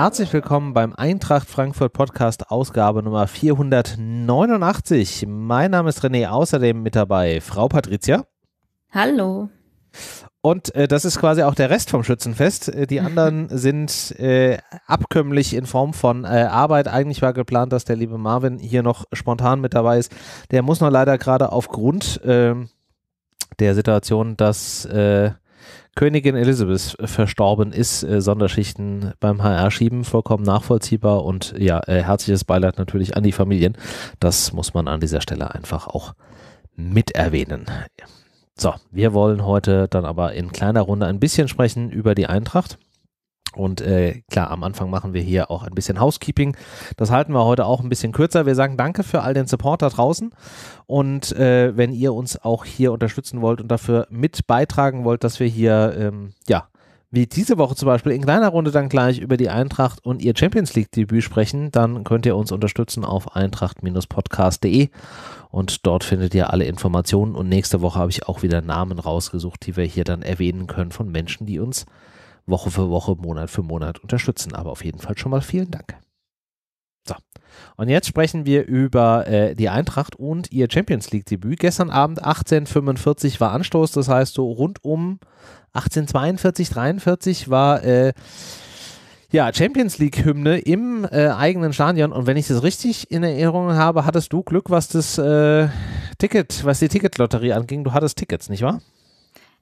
Herzlich willkommen beim Eintracht Frankfurt Podcast Ausgabe Nummer 489. Mein Name ist René, außerdem mit dabei Frau Patricia. Hallo. Und äh, das ist quasi auch der Rest vom Schützenfest. Äh, die anderen sind äh, abkömmlich in Form von äh, Arbeit. Eigentlich war geplant, dass der liebe Marvin hier noch spontan mit dabei ist. Der muss noch leider gerade aufgrund ähm, der Situation, dass äh, Königin Elizabeth verstorben ist, äh, Sonderschichten beim HR schieben, vollkommen nachvollziehbar und ja, äh, herzliches Beileid natürlich an die Familien. Das muss man an dieser Stelle einfach auch mit erwähnen. So, wir wollen heute dann aber in kleiner Runde ein bisschen sprechen über die Eintracht. Und äh, klar, am Anfang machen wir hier auch ein bisschen Housekeeping. Das halten wir heute auch ein bisschen kürzer. Wir sagen danke für all den Support da draußen. Und äh, wenn ihr uns auch hier unterstützen wollt und dafür mit beitragen wollt, dass wir hier, ähm, ja, wie diese Woche zum Beispiel in kleiner Runde dann gleich über die Eintracht und ihr Champions League-Debüt sprechen, dann könnt ihr uns unterstützen auf eintracht-podcast.de und dort findet ihr alle Informationen. Und nächste Woche habe ich auch wieder Namen rausgesucht, die wir hier dann erwähnen können von Menschen, die uns Woche für Woche, Monat für Monat unterstützen. Aber auf jeden Fall schon mal vielen Dank. So. Und jetzt sprechen wir über äh, die Eintracht und ihr Champions League-Debüt. Gestern Abend 18.45 war Anstoß, das heißt so rund um 18.42, 43 war äh, ja, Champions League-Hymne im äh, eigenen Stadion. Und wenn ich das richtig in Erinnerung habe, hattest du Glück, was das äh, Ticket, was die Ticketlotterie anging. Du hattest Tickets, nicht wahr?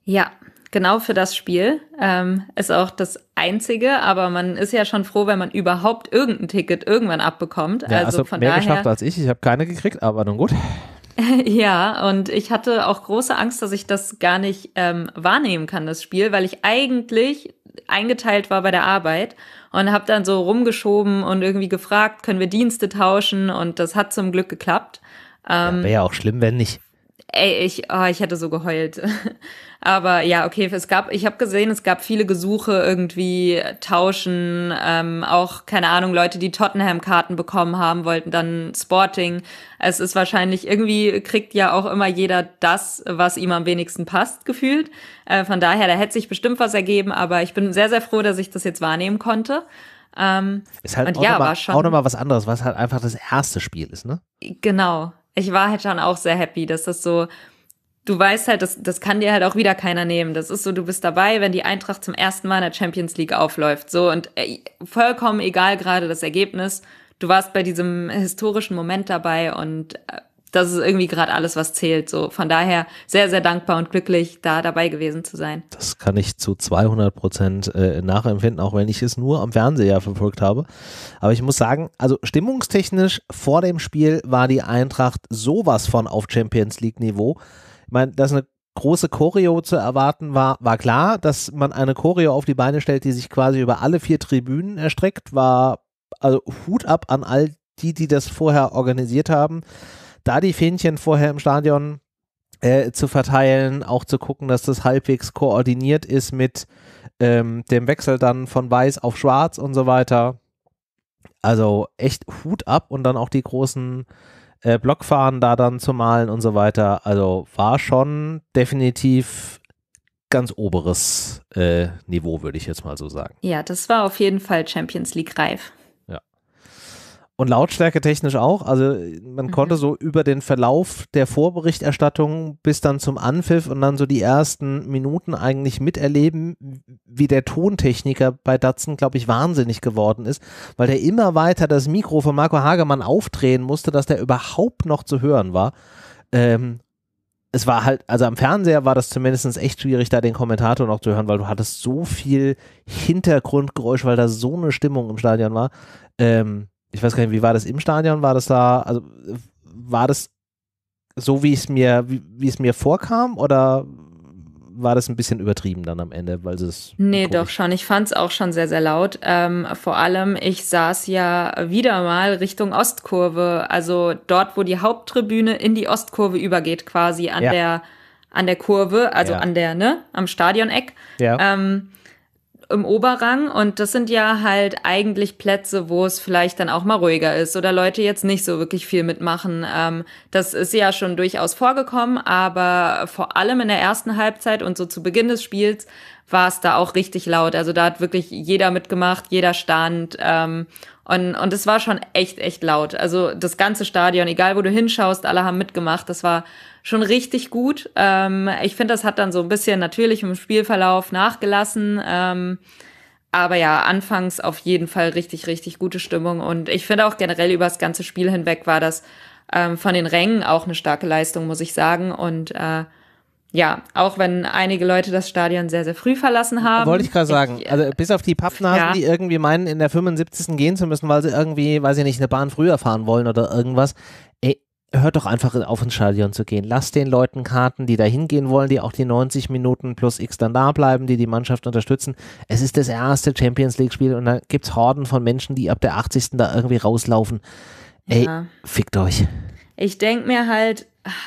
Ja, genau für das Spiel. Ähm, ist auch das einzige, aber man ist ja schon froh, wenn man überhaupt irgendein Ticket irgendwann abbekommt. Ja, also, also von mehr daher, geschafft als ich. Ich habe keine gekriegt, aber nun gut. ja, und ich hatte auch große Angst, dass ich das gar nicht ähm, wahrnehmen kann, das Spiel, weil ich eigentlich eingeteilt war bei der Arbeit und habe dann so rumgeschoben und irgendwie gefragt, können wir Dienste tauschen und das hat zum Glück geklappt. Ähm, ja, Wäre ja auch schlimm, wenn nicht. Ey, ich, oh, ich hätte so geheult. Aber ja, okay, es gab, ich habe gesehen, es gab viele Gesuche irgendwie tauschen, ähm, auch keine Ahnung, Leute, die Tottenham-Karten bekommen haben, wollten dann Sporting. Es ist wahrscheinlich irgendwie kriegt ja auch immer jeder das, was ihm am wenigsten passt, gefühlt. Äh, von daher, da hätte sich bestimmt was ergeben, aber ich bin sehr, sehr froh, dass ich das jetzt wahrnehmen konnte. Ähm, ist halt und auch ja, nochmal, war auch nochmal was anderes, was halt einfach das erste Spiel ist, ne? Genau, ich war halt schon auch sehr happy, dass das so, du weißt halt, das, das kann dir halt auch wieder keiner nehmen. Das ist so, du bist dabei, wenn die Eintracht zum ersten Mal in der Champions League aufläuft. So und äh, vollkommen egal gerade das Ergebnis. Du warst bei diesem historischen Moment dabei und äh, das ist irgendwie gerade alles, was zählt. So von daher sehr, sehr dankbar und glücklich, da dabei gewesen zu sein. Das kann ich zu 200 Prozent äh, nachempfinden, auch wenn ich es nur am Fernseher verfolgt habe. Aber ich muss sagen, also stimmungstechnisch vor dem Spiel war die Eintracht sowas von auf Champions League Niveau. Ich meine, dass eine große Choreo zu erwarten war, war klar, dass man eine Choreo auf die Beine stellt, die sich quasi über alle vier Tribünen erstreckt, war also Hut ab an all die, die das vorher organisiert haben da die Fähnchen vorher im Stadion äh, zu verteilen, auch zu gucken, dass das halbwegs koordiniert ist mit ähm, dem Wechsel dann von weiß auf schwarz und so weiter. Also echt Hut ab und dann auch die großen äh, Blockfahren da dann zu malen und so weiter. Also war schon definitiv ganz oberes äh, Niveau, würde ich jetzt mal so sagen. Ja, das war auf jeden Fall Champions League reif. Und Lautstärke technisch auch. Also man mhm. konnte so über den Verlauf der Vorberichterstattung bis dann zum Anpfiff und dann so die ersten Minuten eigentlich miterleben, wie der Tontechniker bei Datsen, glaube ich, wahnsinnig geworden ist, weil der immer weiter das Mikro von Marco Hagemann aufdrehen musste, dass der überhaupt noch zu hören war. Ähm, es war halt, also am Fernseher war das zumindest echt schwierig, da den Kommentator noch zu hören, weil du hattest so viel Hintergrundgeräusch, weil da so eine Stimmung im Stadion war. Ähm, ich weiß gar nicht, wie war das im Stadion? War das da, also war das so, wie es mir, wie, wie es mir vorkam oder war das ein bisschen übertrieben dann am Ende, weil es. Nee, doch schon. Ich fand es auch schon sehr, sehr laut. Ähm, vor allem, ich saß ja wieder mal Richtung Ostkurve, also dort, wo die Haupttribüne in die Ostkurve übergeht, quasi an ja. der an der Kurve, also ja. an der, ne, am Stadioneck. Ja. Ähm, im Oberrang und das sind ja halt eigentlich Plätze, wo es vielleicht dann auch mal ruhiger ist oder Leute jetzt nicht so wirklich viel mitmachen. Ähm, das ist ja schon durchaus vorgekommen, aber vor allem in der ersten Halbzeit und so zu Beginn des Spiels war es da auch richtig laut. Also da hat wirklich jeder mitgemacht, jeder stand ähm, und, und es war schon echt, echt laut. Also das ganze Stadion, egal wo du hinschaust, alle haben mitgemacht. Das war schon richtig gut. Ähm, ich finde, das hat dann so ein bisschen natürlich im Spielverlauf nachgelassen. Ähm, aber ja, anfangs auf jeden Fall richtig, richtig gute Stimmung. Und ich finde auch generell über das ganze Spiel hinweg war das ähm, von den Rängen auch eine starke Leistung, muss ich sagen. Und äh, ja, auch wenn einige Leute das Stadion sehr, sehr früh verlassen haben. Wollte ich gerade sagen. Ich, äh, also bis auf die Pappnasen, ja. die irgendwie meinen, in der 75. gehen zu müssen, weil sie irgendwie, weiß ich nicht, eine Bahn früher fahren wollen oder irgendwas. Ey, hört doch einfach auf ins Stadion zu gehen. Lasst den Leuten Karten, die da hingehen wollen, die auch die 90 Minuten plus X dann da bleiben, die die Mannschaft unterstützen. Es ist das erste Champions League-Spiel und da gibt es Horden von Menschen, die ab der 80. da irgendwie rauslaufen. Ey, ja. fickt euch. Ich denke mir halt,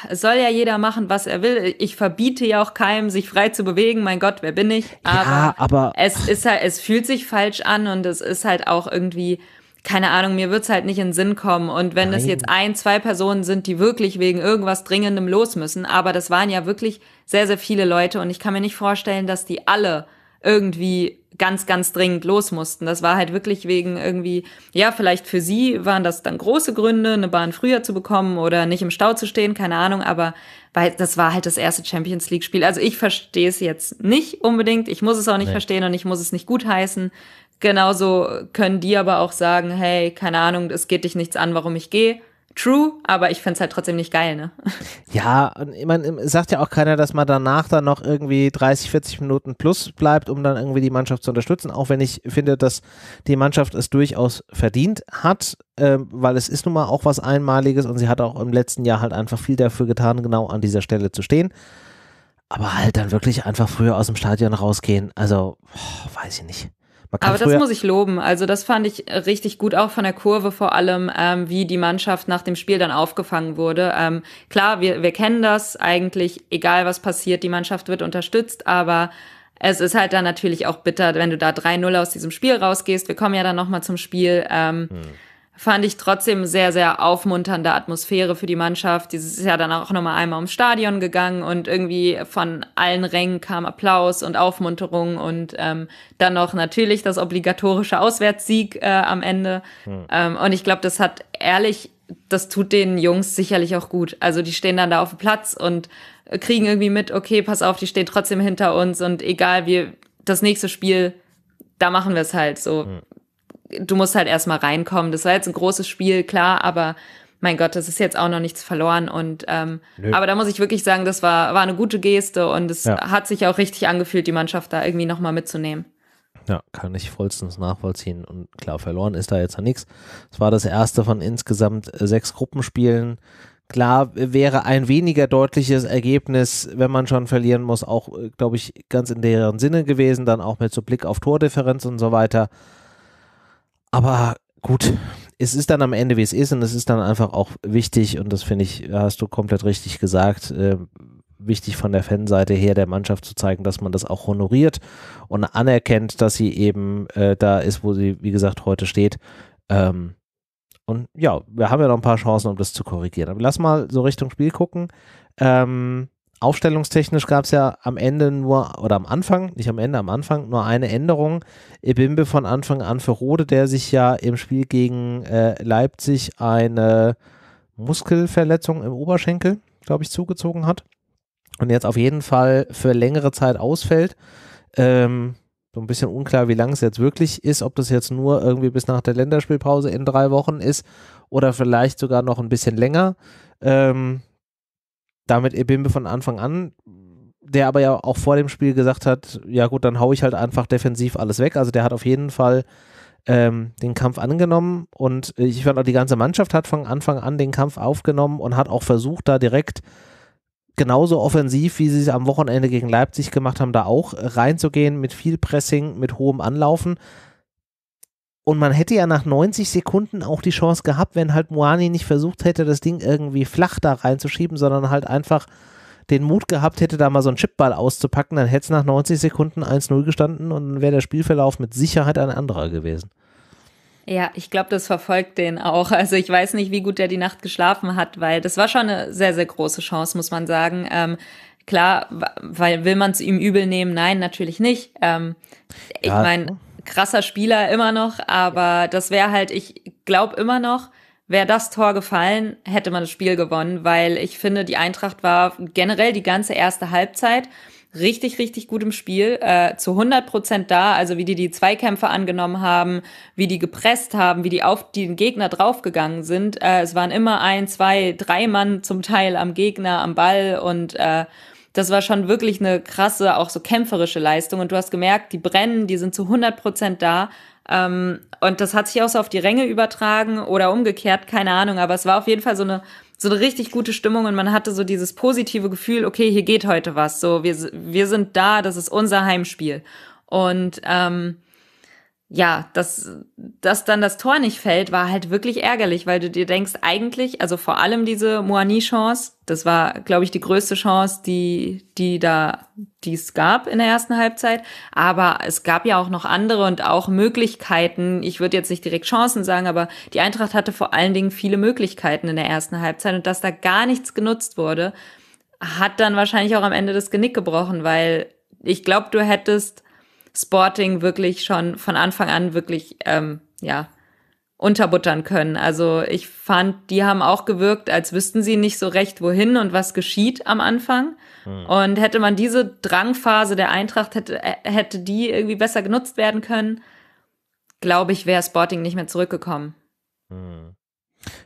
es soll ja jeder machen, was er will. Ich verbiete ja auch keinem, sich frei zu bewegen. Mein Gott, wer bin ich? Aber, ja, aber es ist halt, es fühlt sich falsch an und es ist halt auch irgendwie, keine Ahnung, mir wird es halt nicht in den Sinn kommen. Und wenn es jetzt ein, zwei Personen sind, die wirklich wegen irgendwas Dringendem los müssen, aber das waren ja wirklich sehr, sehr viele Leute und ich kann mir nicht vorstellen, dass die alle irgendwie ganz, ganz dringend los mussten. Das war halt wirklich wegen irgendwie, ja, vielleicht für sie waren das dann große Gründe, eine Bahn früher zu bekommen oder nicht im Stau zu stehen, keine Ahnung, aber weil das war halt das erste Champions League Spiel. Also ich verstehe es jetzt nicht unbedingt. Ich muss es auch nicht nee. verstehen und ich muss es nicht gutheißen. Genauso können die aber auch sagen, hey, keine Ahnung, es geht dich nichts an, warum ich gehe. True, aber ich fände es halt trotzdem nicht geil, ne? Ja, und ich meine, sagt ja auch keiner, dass man danach dann noch irgendwie 30, 40 Minuten plus bleibt, um dann irgendwie die Mannschaft zu unterstützen, auch wenn ich finde, dass die Mannschaft es durchaus verdient hat, äh, weil es ist nun mal auch was Einmaliges und sie hat auch im letzten Jahr halt einfach viel dafür getan, genau an dieser Stelle zu stehen. Aber halt dann wirklich einfach früher aus dem Stadion rausgehen, also oh, weiß ich nicht. Aber das muss ich loben. Also das fand ich richtig gut, auch von der Kurve vor allem, ähm, wie die Mannschaft nach dem Spiel dann aufgefangen wurde. Ähm, klar, wir, wir kennen das eigentlich, egal was passiert, die Mannschaft wird unterstützt, aber es ist halt dann natürlich auch bitter, wenn du da 3-0 aus diesem Spiel rausgehst. Wir kommen ja dann nochmal zum Spiel. Ähm, hm fand ich trotzdem sehr, sehr aufmunternde Atmosphäre für die Mannschaft. Dieses Jahr dann auch nochmal einmal ums Stadion gegangen und irgendwie von allen Rängen kam Applaus und Aufmunterung und ähm, dann noch natürlich das obligatorische Auswärtssieg äh, am Ende. Mhm. Ähm, und ich glaube, das hat ehrlich, das tut den Jungs sicherlich auch gut. Also die stehen dann da auf dem Platz und kriegen irgendwie mit, okay, pass auf, die stehen trotzdem hinter uns und egal, wir das nächste Spiel, da machen wir es halt so. Mhm du musst halt erstmal reinkommen. Das war jetzt ein großes Spiel, klar, aber mein Gott, das ist jetzt auch noch nichts verloren. Und ähm, aber da muss ich wirklich sagen, das war, war eine gute Geste und es ja. hat sich auch richtig angefühlt, die Mannschaft da irgendwie nochmal mitzunehmen. Ja, kann ich vollstens nachvollziehen. Und klar, verloren ist da jetzt noch nichts. Es war das erste von insgesamt äh, sechs Gruppenspielen. Klar wäre ein weniger deutliches Ergebnis, wenn man schon verlieren muss, auch, äh, glaube ich, ganz in deren Sinne gewesen, dann auch mit so Blick auf Tordifferenz und so weiter. Aber gut, es ist dann am Ende, wie es ist, und es ist dann einfach auch wichtig, und das finde ich, hast du komplett richtig gesagt, äh, wichtig von der Fanseite her der Mannschaft zu zeigen, dass man das auch honoriert und anerkennt, dass sie eben äh, da ist, wo sie, wie gesagt, heute steht. Ähm, und ja, wir haben ja noch ein paar Chancen, um das zu korrigieren. Aber lass mal so Richtung Spiel gucken. Ähm, Aufstellungstechnisch gab es ja am Ende nur, oder am Anfang, nicht am Ende, am Anfang, nur eine Änderung. Ebimbe von Anfang an für Rode, der sich ja im Spiel gegen äh, Leipzig eine Muskelverletzung im Oberschenkel, glaube ich, zugezogen hat. Und jetzt auf jeden Fall für längere Zeit ausfällt. Ähm, so ein bisschen unklar, wie lang es jetzt wirklich ist, ob das jetzt nur irgendwie bis nach der Länderspielpause in drei Wochen ist oder vielleicht sogar noch ein bisschen länger. Ähm, damit Ebimbe von Anfang an, der aber ja auch vor dem Spiel gesagt hat, ja gut, dann haue ich halt einfach defensiv alles weg. Also der hat auf jeden Fall ähm, den Kampf angenommen und ich fand auch die ganze Mannschaft hat von Anfang an den Kampf aufgenommen und hat auch versucht, da direkt genauso offensiv, wie sie es am Wochenende gegen Leipzig gemacht haben, da auch reinzugehen mit viel Pressing, mit hohem Anlaufen. Und man hätte ja nach 90 Sekunden auch die Chance gehabt, wenn halt Moani nicht versucht hätte, das Ding irgendwie flach da reinzuschieben, sondern halt einfach den Mut gehabt hätte, da mal so einen Chipball auszupacken, dann hätte es nach 90 Sekunden 1-0 gestanden und dann wäre der Spielverlauf mit Sicherheit ein anderer gewesen. Ja, ich glaube, das verfolgt den auch. Also ich weiß nicht, wie gut der die Nacht geschlafen hat, weil das war schon eine sehr, sehr große Chance, muss man sagen. Ähm, klar, weil will man es ihm übel nehmen? Nein, natürlich nicht. Ähm, ich ja. meine krasser Spieler immer noch, aber das wäre halt, ich glaube immer noch, wäre das Tor gefallen, hätte man das Spiel gewonnen, weil ich finde, die Eintracht war generell die ganze erste Halbzeit richtig, richtig gut im Spiel, äh, zu 100 Prozent da, also wie die die Zweikämpfe angenommen haben, wie die gepresst haben, wie die auf den Gegner draufgegangen sind. Äh, es waren immer ein, zwei, drei Mann zum Teil am Gegner, am Ball und äh, das war schon wirklich eine krasse, auch so kämpferische Leistung. Und du hast gemerkt, die brennen, die sind zu 100 Prozent da. Ähm, und das hat sich auch so auf die Ränge übertragen oder umgekehrt, keine Ahnung. Aber es war auf jeden Fall so eine, so eine richtig gute Stimmung und man hatte so dieses positive Gefühl, okay, hier geht heute was. So, wir, wir sind da, das ist unser Heimspiel. Und ähm, ja, dass, dass dann das Tor nicht fällt, war halt wirklich ärgerlich, weil du dir denkst, eigentlich, also vor allem diese Moani-Chance, das war, glaube ich, die größte Chance, die, die da, die es gab in der ersten Halbzeit. Aber es gab ja auch noch andere und auch Möglichkeiten. Ich würde jetzt nicht direkt Chancen sagen, aber die Eintracht hatte vor allen Dingen viele Möglichkeiten in der ersten Halbzeit und dass da gar nichts genutzt wurde, hat dann wahrscheinlich auch am Ende das Genick gebrochen, weil ich glaube, du hättest Sporting wirklich schon von Anfang an wirklich, ähm, ja, unterbuttern können. Also ich fand, die haben auch gewirkt, als wüssten sie nicht so recht, wohin und was geschieht am Anfang. Mhm. Und hätte man diese Drangphase der Eintracht, hätte, äh, hätte die irgendwie besser genutzt werden können, glaube ich, wäre Sporting nicht mehr zurückgekommen. Mhm.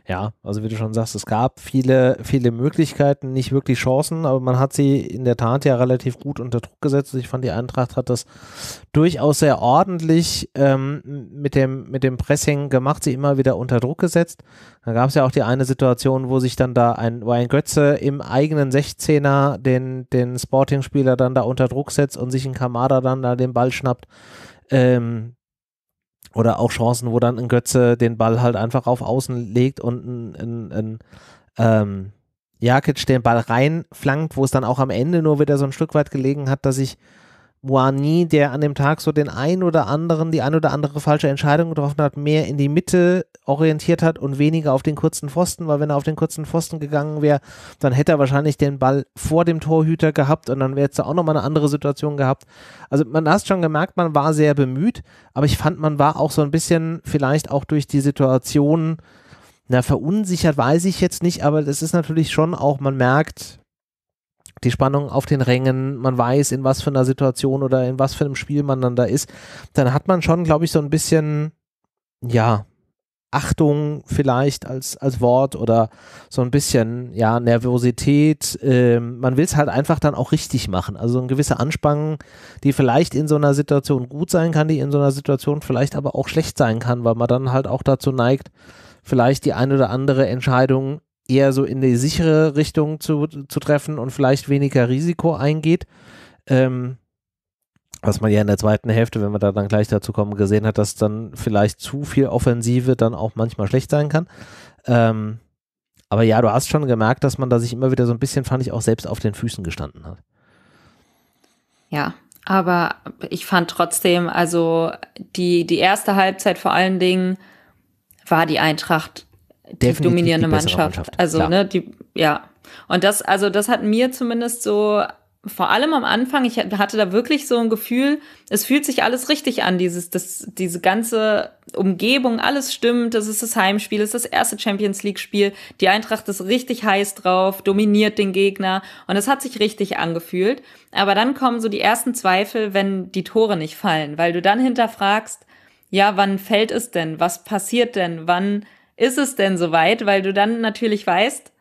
Ja, also wie du schon sagst, es gab viele, viele Möglichkeiten, nicht wirklich Chancen, aber man hat sie in der Tat ja relativ gut unter Druck gesetzt. Also ich fand, die Eintracht hat das durchaus sehr ordentlich ähm, mit, dem, mit dem Pressing gemacht, sie immer wieder unter Druck gesetzt. Da gab es ja auch die eine Situation, wo sich dann da ein, wo ein Götze im eigenen 16er den, den Sporting-Spieler dann da unter Druck setzt und sich ein Kamada dann da den Ball schnappt. Ähm, oder auch Chancen, wo dann ein Götze den Ball halt einfach auf Außen legt und ein, ein, ein ähm, Jakic den Ball reinflankt, wo es dann auch am Ende nur wieder so ein Stück weit gelegen hat, dass ich Moani, der an dem Tag so den ein oder anderen, die ein oder andere falsche Entscheidung getroffen hat, mehr in die Mitte orientiert hat und weniger auf den kurzen Pfosten, weil wenn er auf den kurzen Pfosten gegangen wäre, dann hätte er wahrscheinlich den Ball vor dem Torhüter gehabt und dann wäre es da auch nochmal eine andere Situation gehabt. Also man hat schon gemerkt, man war sehr bemüht, aber ich fand, man war auch so ein bisschen vielleicht auch durch die Situation, na, verunsichert weiß ich jetzt nicht, aber das ist natürlich schon auch, man merkt, die Spannung auf den Rängen, man weiß, in was für einer Situation oder in was für einem Spiel man dann da ist, dann hat man schon, glaube ich, so ein bisschen, ja, Achtung vielleicht als, als Wort oder so ein bisschen, ja, Nervosität. Äh, man will es halt einfach dann auch richtig machen. Also eine gewisse Anspannung, die vielleicht in so einer Situation gut sein kann, die in so einer Situation vielleicht aber auch schlecht sein kann, weil man dann halt auch dazu neigt, vielleicht die eine oder andere Entscheidung eher so in die sichere Richtung zu, zu treffen und vielleicht weniger Risiko eingeht. Ähm, was man ja in der zweiten Hälfte, wenn wir da dann gleich dazu kommen, gesehen hat, dass dann vielleicht zu viel Offensive dann auch manchmal schlecht sein kann. Ähm, aber ja, du hast schon gemerkt, dass man da sich immer wieder so ein bisschen, fand ich, auch selbst auf den Füßen gestanden hat. Ja, aber ich fand trotzdem, also die, die erste Halbzeit vor allen Dingen war die Eintracht Definitiv die dominierende die Mannschaft. Mannschaft. Also, Klar. ne, die, ja. Und das, also, das hat mir zumindest so, vor allem am Anfang, ich hatte da wirklich so ein Gefühl, es fühlt sich alles richtig an, dieses, das, diese ganze Umgebung, alles stimmt, das ist das Heimspiel, es ist das erste Champions League Spiel, die Eintracht ist richtig heiß drauf, dominiert den Gegner und es hat sich richtig angefühlt. Aber dann kommen so die ersten Zweifel, wenn die Tore nicht fallen, weil du dann hinterfragst, ja, wann fällt es denn? Was passiert denn? Wann ist es denn soweit? Weil du dann natürlich weißt,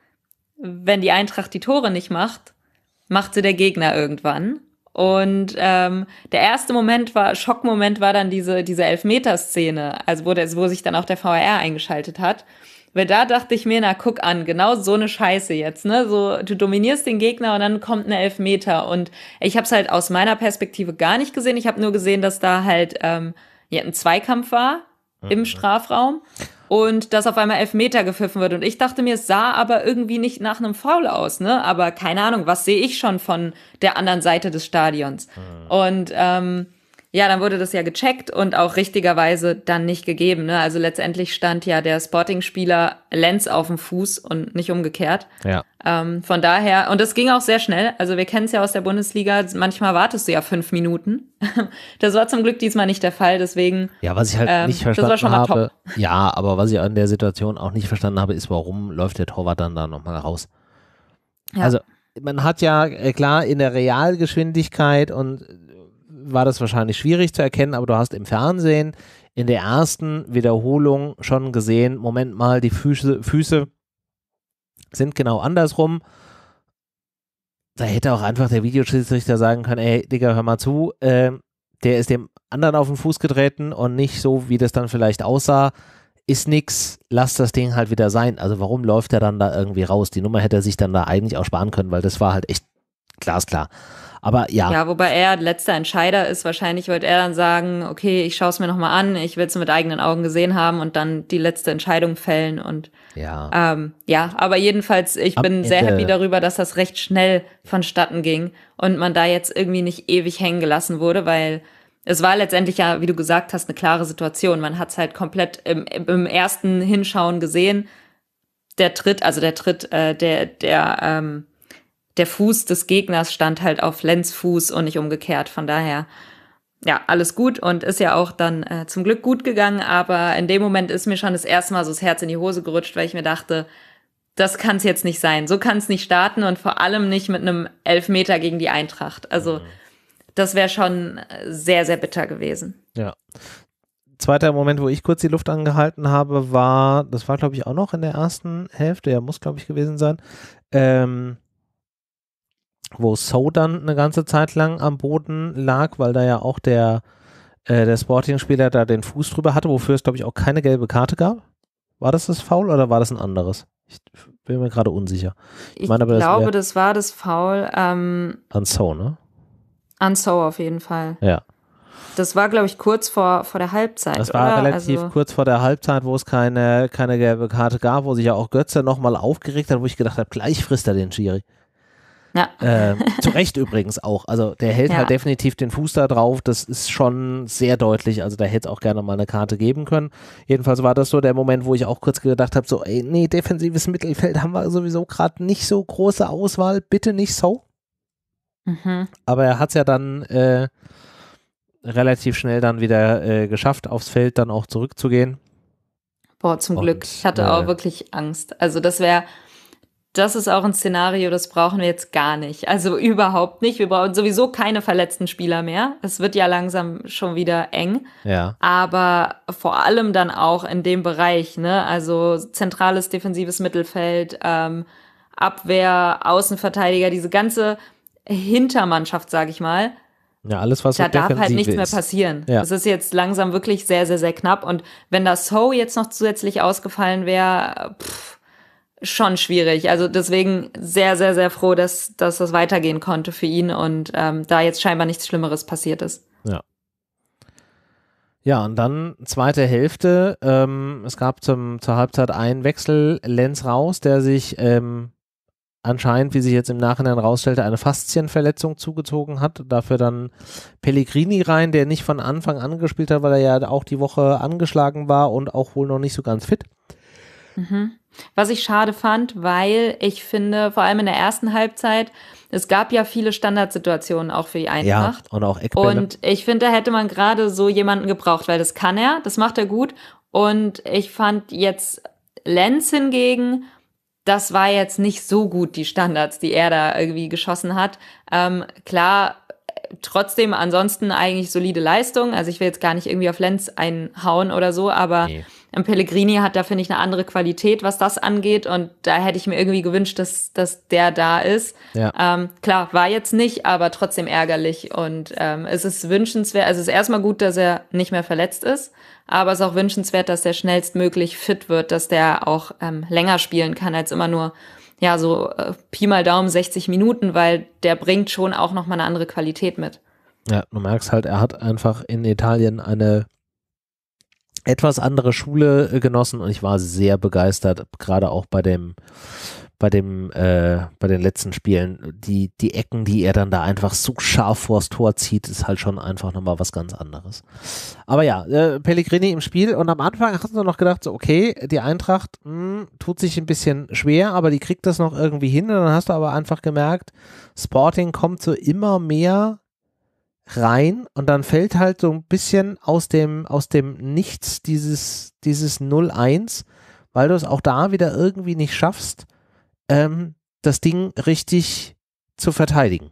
wenn die Eintracht die Tore nicht macht, macht sie der Gegner irgendwann. Und ähm, der erste Moment war, Schockmoment war dann diese, diese Elfmeterszene, also wo, der, wo sich dann auch der VAR eingeschaltet hat. Weil da dachte ich mir, na guck an, genau so eine Scheiße jetzt, ne? So, du dominierst den Gegner und dann kommt eine Elfmeter. Und ich habe es halt aus meiner Perspektive gar nicht gesehen. Ich habe nur gesehen, dass da halt ähm, ja, ein Zweikampf war im Strafraum und dass auf einmal Elfmeter gepfiffen wird. Und ich dachte mir, es sah aber irgendwie nicht nach einem Foul aus, ne? Aber keine Ahnung, was sehe ich schon von der anderen Seite des Stadions? Mhm. Und ähm, ja, dann wurde das ja gecheckt und auch richtigerweise dann nicht gegeben. Ne? Also letztendlich stand ja der Sporting-Spieler Lenz auf dem Fuß und nicht umgekehrt. Ja. Ähm, von daher, und das ging auch sehr schnell. Also wir kennen es ja aus der Bundesliga, manchmal wartest du ja fünf Minuten. Das war zum Glück diesmal nicht der Fall, deswegen. Ja, was ich halt ähm, nicht verstanden habe. Top. Ja, aber was ich an der Situation auch nicht verstanden habe, ist, warum läuft der Torwart dann da nochmal raus? Ja. Also man hat ja äh, klar in der Realgeschwindigkeit und war das wahrscheinlich schwierig zu erkennen, aber du hast im Fernsehen in der ersten Wiederholung schon gesehen, Moment mal, die Füße, Füße sind genau andersrum. Da hätte auch einfach der Videoschiedsrichter sagen können, ey, Digga, hör mal zu, äh, der ist dem anderen auf den Fuß getreten und nicht so, wie das dann vielleicht aussah ist nix, lass das Ding halt wieder sein. Also warum läuft er dann da irgendwie raus? Die Nummer hätte er sich dann da eigentlich auch sparen können, weil das war halt echt glasklar. Aber ja. Ja, wobei er letzter Entscheider ist. Wahrscheinlich wird er dann sagen, okay, ich schaue es mir nochmal an, ich will es mit eigenen Augen gesehen haben und dann die letzte Entscheidung fällen. Und ja, ähm, ja aber jedenfalls, ich Am bin Ende. sehr happy darüber, dass das recht schnell vonstatten ging und man da jetzt irgendwie nicht ewig hängen gelassen wurde, weil es war letztendlich ja, wie du gesagt hast, eine klare Situation. Man hat es halt komplett im, im, ersten Hinschauen gesehen. Der Tritt, also der Tritt, äh, der, der, ähm, der Fuß des Gegners stand halt auf Lenz Fuß und nicht umgekehrt. Von daher, ja, alles gut und ist ja auch dann äh, zum Glück gut gegangen. Aber in dem Moment ist mir schon das erste Mal so das Herz in die Hose gerutscht, weil ich mir dachte, das kann es jetzt nicht sein. So kann es nicht starten und vor allem nicht mit einem Elfmeter gegen die Eintracht. Also mhm. das wäre schon sehr, sehr bitter gewesen. Ja. Zweiter Moment, wo ich kurz die Luft angehalten habe, war, das war glaube ich auch noch in der ersten Hälfte, ja, muss glaube ich gewesen sein, ähm, wo So dann eine ganze Zeit lang am Boden lag, weil da ja auch der, äh, der Sporting-Spieler da den Fuß drüber hatte, wofür es, glaube ich, auch keine gelbe Karte gab. War das das Foul oder war das ein anderes? Ich bin mir gerade unsicher. Ich, ich glaube, das, das, war das Foul. Ähm, an So, ne? An So auf jeden Fall. Ja. Das war, glaube ich, kurz vor, vor der Halbzeit. Das war oder? relativ also kurz vor der Halbzeit, wo es keine, keine gelbe Karte gab, wo sich ja auch Götze nochmal aufgeregt hat, wo ich gedacht habe, gleich frisst er den Schiri. Ja. Äh, zu Recht übrigens auch. Also der hält ja. halt definitiv den Fuß da drauf. Das ist schon sehr deutlich. Also da hätte es auch gerne mal eine Karte geben können. Jedenfalls war das so der Moment, wo ich auch kurz gedacht habe, so, ey, nee, defensives Mittelfeld haben wir sowieso gerade nicht so große Auswahl. Bitte nicht so. Mhm. Aber er hat es ja dann äh, relativ schnell dann wieder äh, geschafft, aufs Feld dann auch zurückzugehen. Boah, zum Und, Glück. Ich hatte auch äh, wirklich Angst. Also das wäre das ist auch ein Szenario, das brauchen wir jetzt gar nicht. Also überhaupt nicht. Wir brauchen sowieso keine verletzten Spieler mehr. Es wird ja langsam schon wieder eng. Ja. Aber vor allem dann auch in dem Bereich, ne? Also zentrales defensives Mittelfeld, ähm, Abwehr, Außenverteidiger, diese ganze Hintermannschaft, sag ich mal. Ja, alles, was da darf halt nichts ist. mehr passieren. Ja. Das ist jetzt langsam wirklich sehr, sehr, sehr knapp. Und wenn das So jetzt noch zusätzlich ausgefallen wäre, pff, schon schwierig. Also deswegen sehr, sehr, sehr froh, dass, dass das weitergehen konnte für ihn und ähm, da jetzt scheinbar nichts Schlimmeres passiert ist. Ja. Ja, und dann zweite Hälfte. Ähm, es gab zum, zur Halbzeit einen Wechsel, Lenz raus, der sich ähm, anscheinend, wie sich jetzt im Nachhinein rausstellte, eine Faszienverletzung zugezogen hat. Dafür dann Pellegrini rein, der nicht von Anfang an gespielt hat, weil er ja auch die Woche angeschlagen war und auch wohl noch nicht so ganz fit. Mhm. Was ich schade fand, weil ich finde, vor allem in der ersten Halbzeit, es gab ja viele Standardsituationen auch für die Eintracht. Ja, und auch Eckbälle. Und ich finde, da hätte man gerade so jemanden gebraucht, weil das kann er, das macht er gut. Und ich fand jetzt Lenz hingegen, das war jetzt nicht so gut, die Standards, die er da irgendwie geschossen hat. Ähm, klar, trotzdem ansonsten eigentlich solide Leistung. Also ich will jetzt gar nicht irgendwie auf Lenz einhauen oder so, aber nee. Und Pellegrini hat da, finde ich, eine andere Qualität, was das angeht. Und da hätte ich mir irgendwie gewünscht, dass, dass der da ist. Ja. Ähm, klar, war jetzt nicht, aber trotzdem ärgerlich. Und ähm, es ist wünschenswert, also es ist erstmal gut, dass er nicht mehr verletzt ist. Aber es ist auch wünschenswert, dass der schnellstmöglich fit wird, dass der auch ähm, länger spielen kann als immer nur ja, so äh, Pi mal Daumen 60 Minuten, weil der bringt schon auch nochmal eine andere Qualität mit. Ja, du merkst halt, er hat einfach in Italien eine etwas andere Schule äh, genossen und ich war sehr begeistert, gerade auch bei dem bei dem äh, bei den letzten Spielen. Die die Ecken, die er dann da einfach so scharf vors Tor zieht, ist halt schon einfach nochmal was ganz anderes. Aber ja, äh, Pellegrini im Spiel und am Anfang hast du noch gedacht, so, okay, die Eintracht mh, hm, tut sich ein bisschen schwer, aber die kriegt das noch irgendwie hin. Und dann hast du aber einfach gemerkt, Sporting kommt so immer mehr rein und dann fällt halt so ein bisschen aus dem, aus dem Nichts dieses, dieses 0-1, weil du es auch da wieder irgendwie nicht schaffst, ähm, das Ding richtig zu verteidigen.